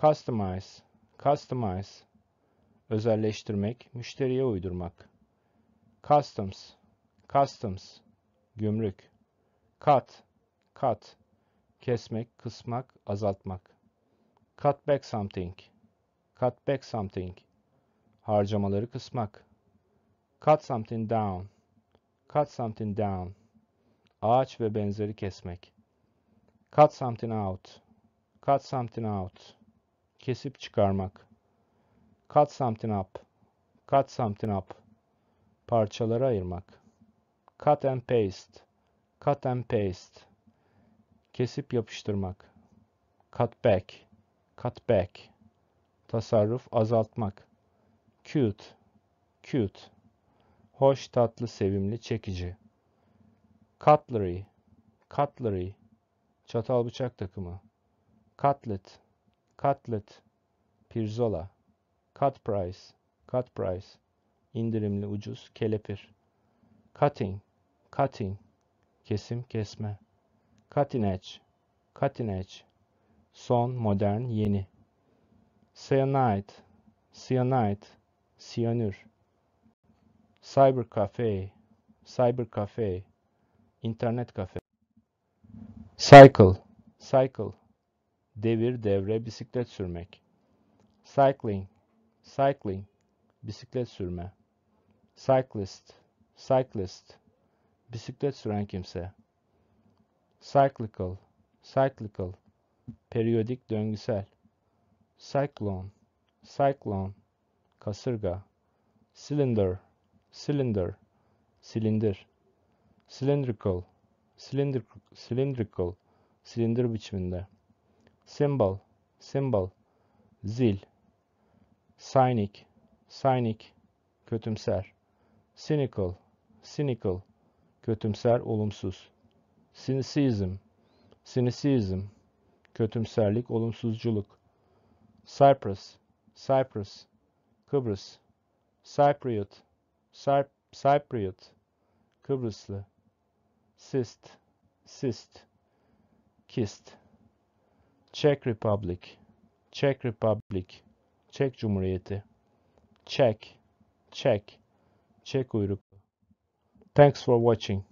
Customize. Customize. Özelleştirmek, müşteriye uydurmak. Customs, customs, gümrük. Cut, cut, kesmek, kısmak, azaltmak. Cut back something, cut back something, harcamaları kısmak. Cut something down, cut something down, ağaç ve benzeri kesmek. Cut something out, cut something out, kesip çıkarmak. Cut something up, cut something up parçalara ayırmak. Cut and paste, cut and paste, kesip yapıştırmak. Cut back, cut back, tasarruf azaltmak. Cute, cute, hoş tatlı sevimli çekici. Cutlery, cutlery, çatal bıçak takımı. Cutlet, cutlet, pirzola. Cut price, cut price indirimli ucuz, kelepir. Cutting, cutting, kesim, kesme. Cutting edge, cutting edge, son, modern, yeni. Cyanide, cyanide, siyanür. Cyber cafe, cyber cafe, internet kafe. Cycle, cycle, devir, devre, bisiklet sürmek. Cycling, cycling, bisiklet sürme cyclist, cyclist, bisiklet süren kimse. cyclical, cyclical, periyodik döngüsel. cyclone, cyclone, kasırga. cylinder, cylinder, silindir. cylindrical, silindir, cylindrical, silindir biçiminde. symbol, symbol, zil. Sinik, sinik, kötümser. Cynical, cynical, kötümser, olumsuz. Cynicism, cynicism, kötümserlik, olumsuzculuk. Cyprus, Cyprus, Kıbrıs. Cypriot, Cyp Cypriot, Kıbrıslı. cyst, cyst, Kist. Czech Republic, Czech Republic, Çek Cumhuriyeti. Czech, Czech check uyruklu. Thanks for watching.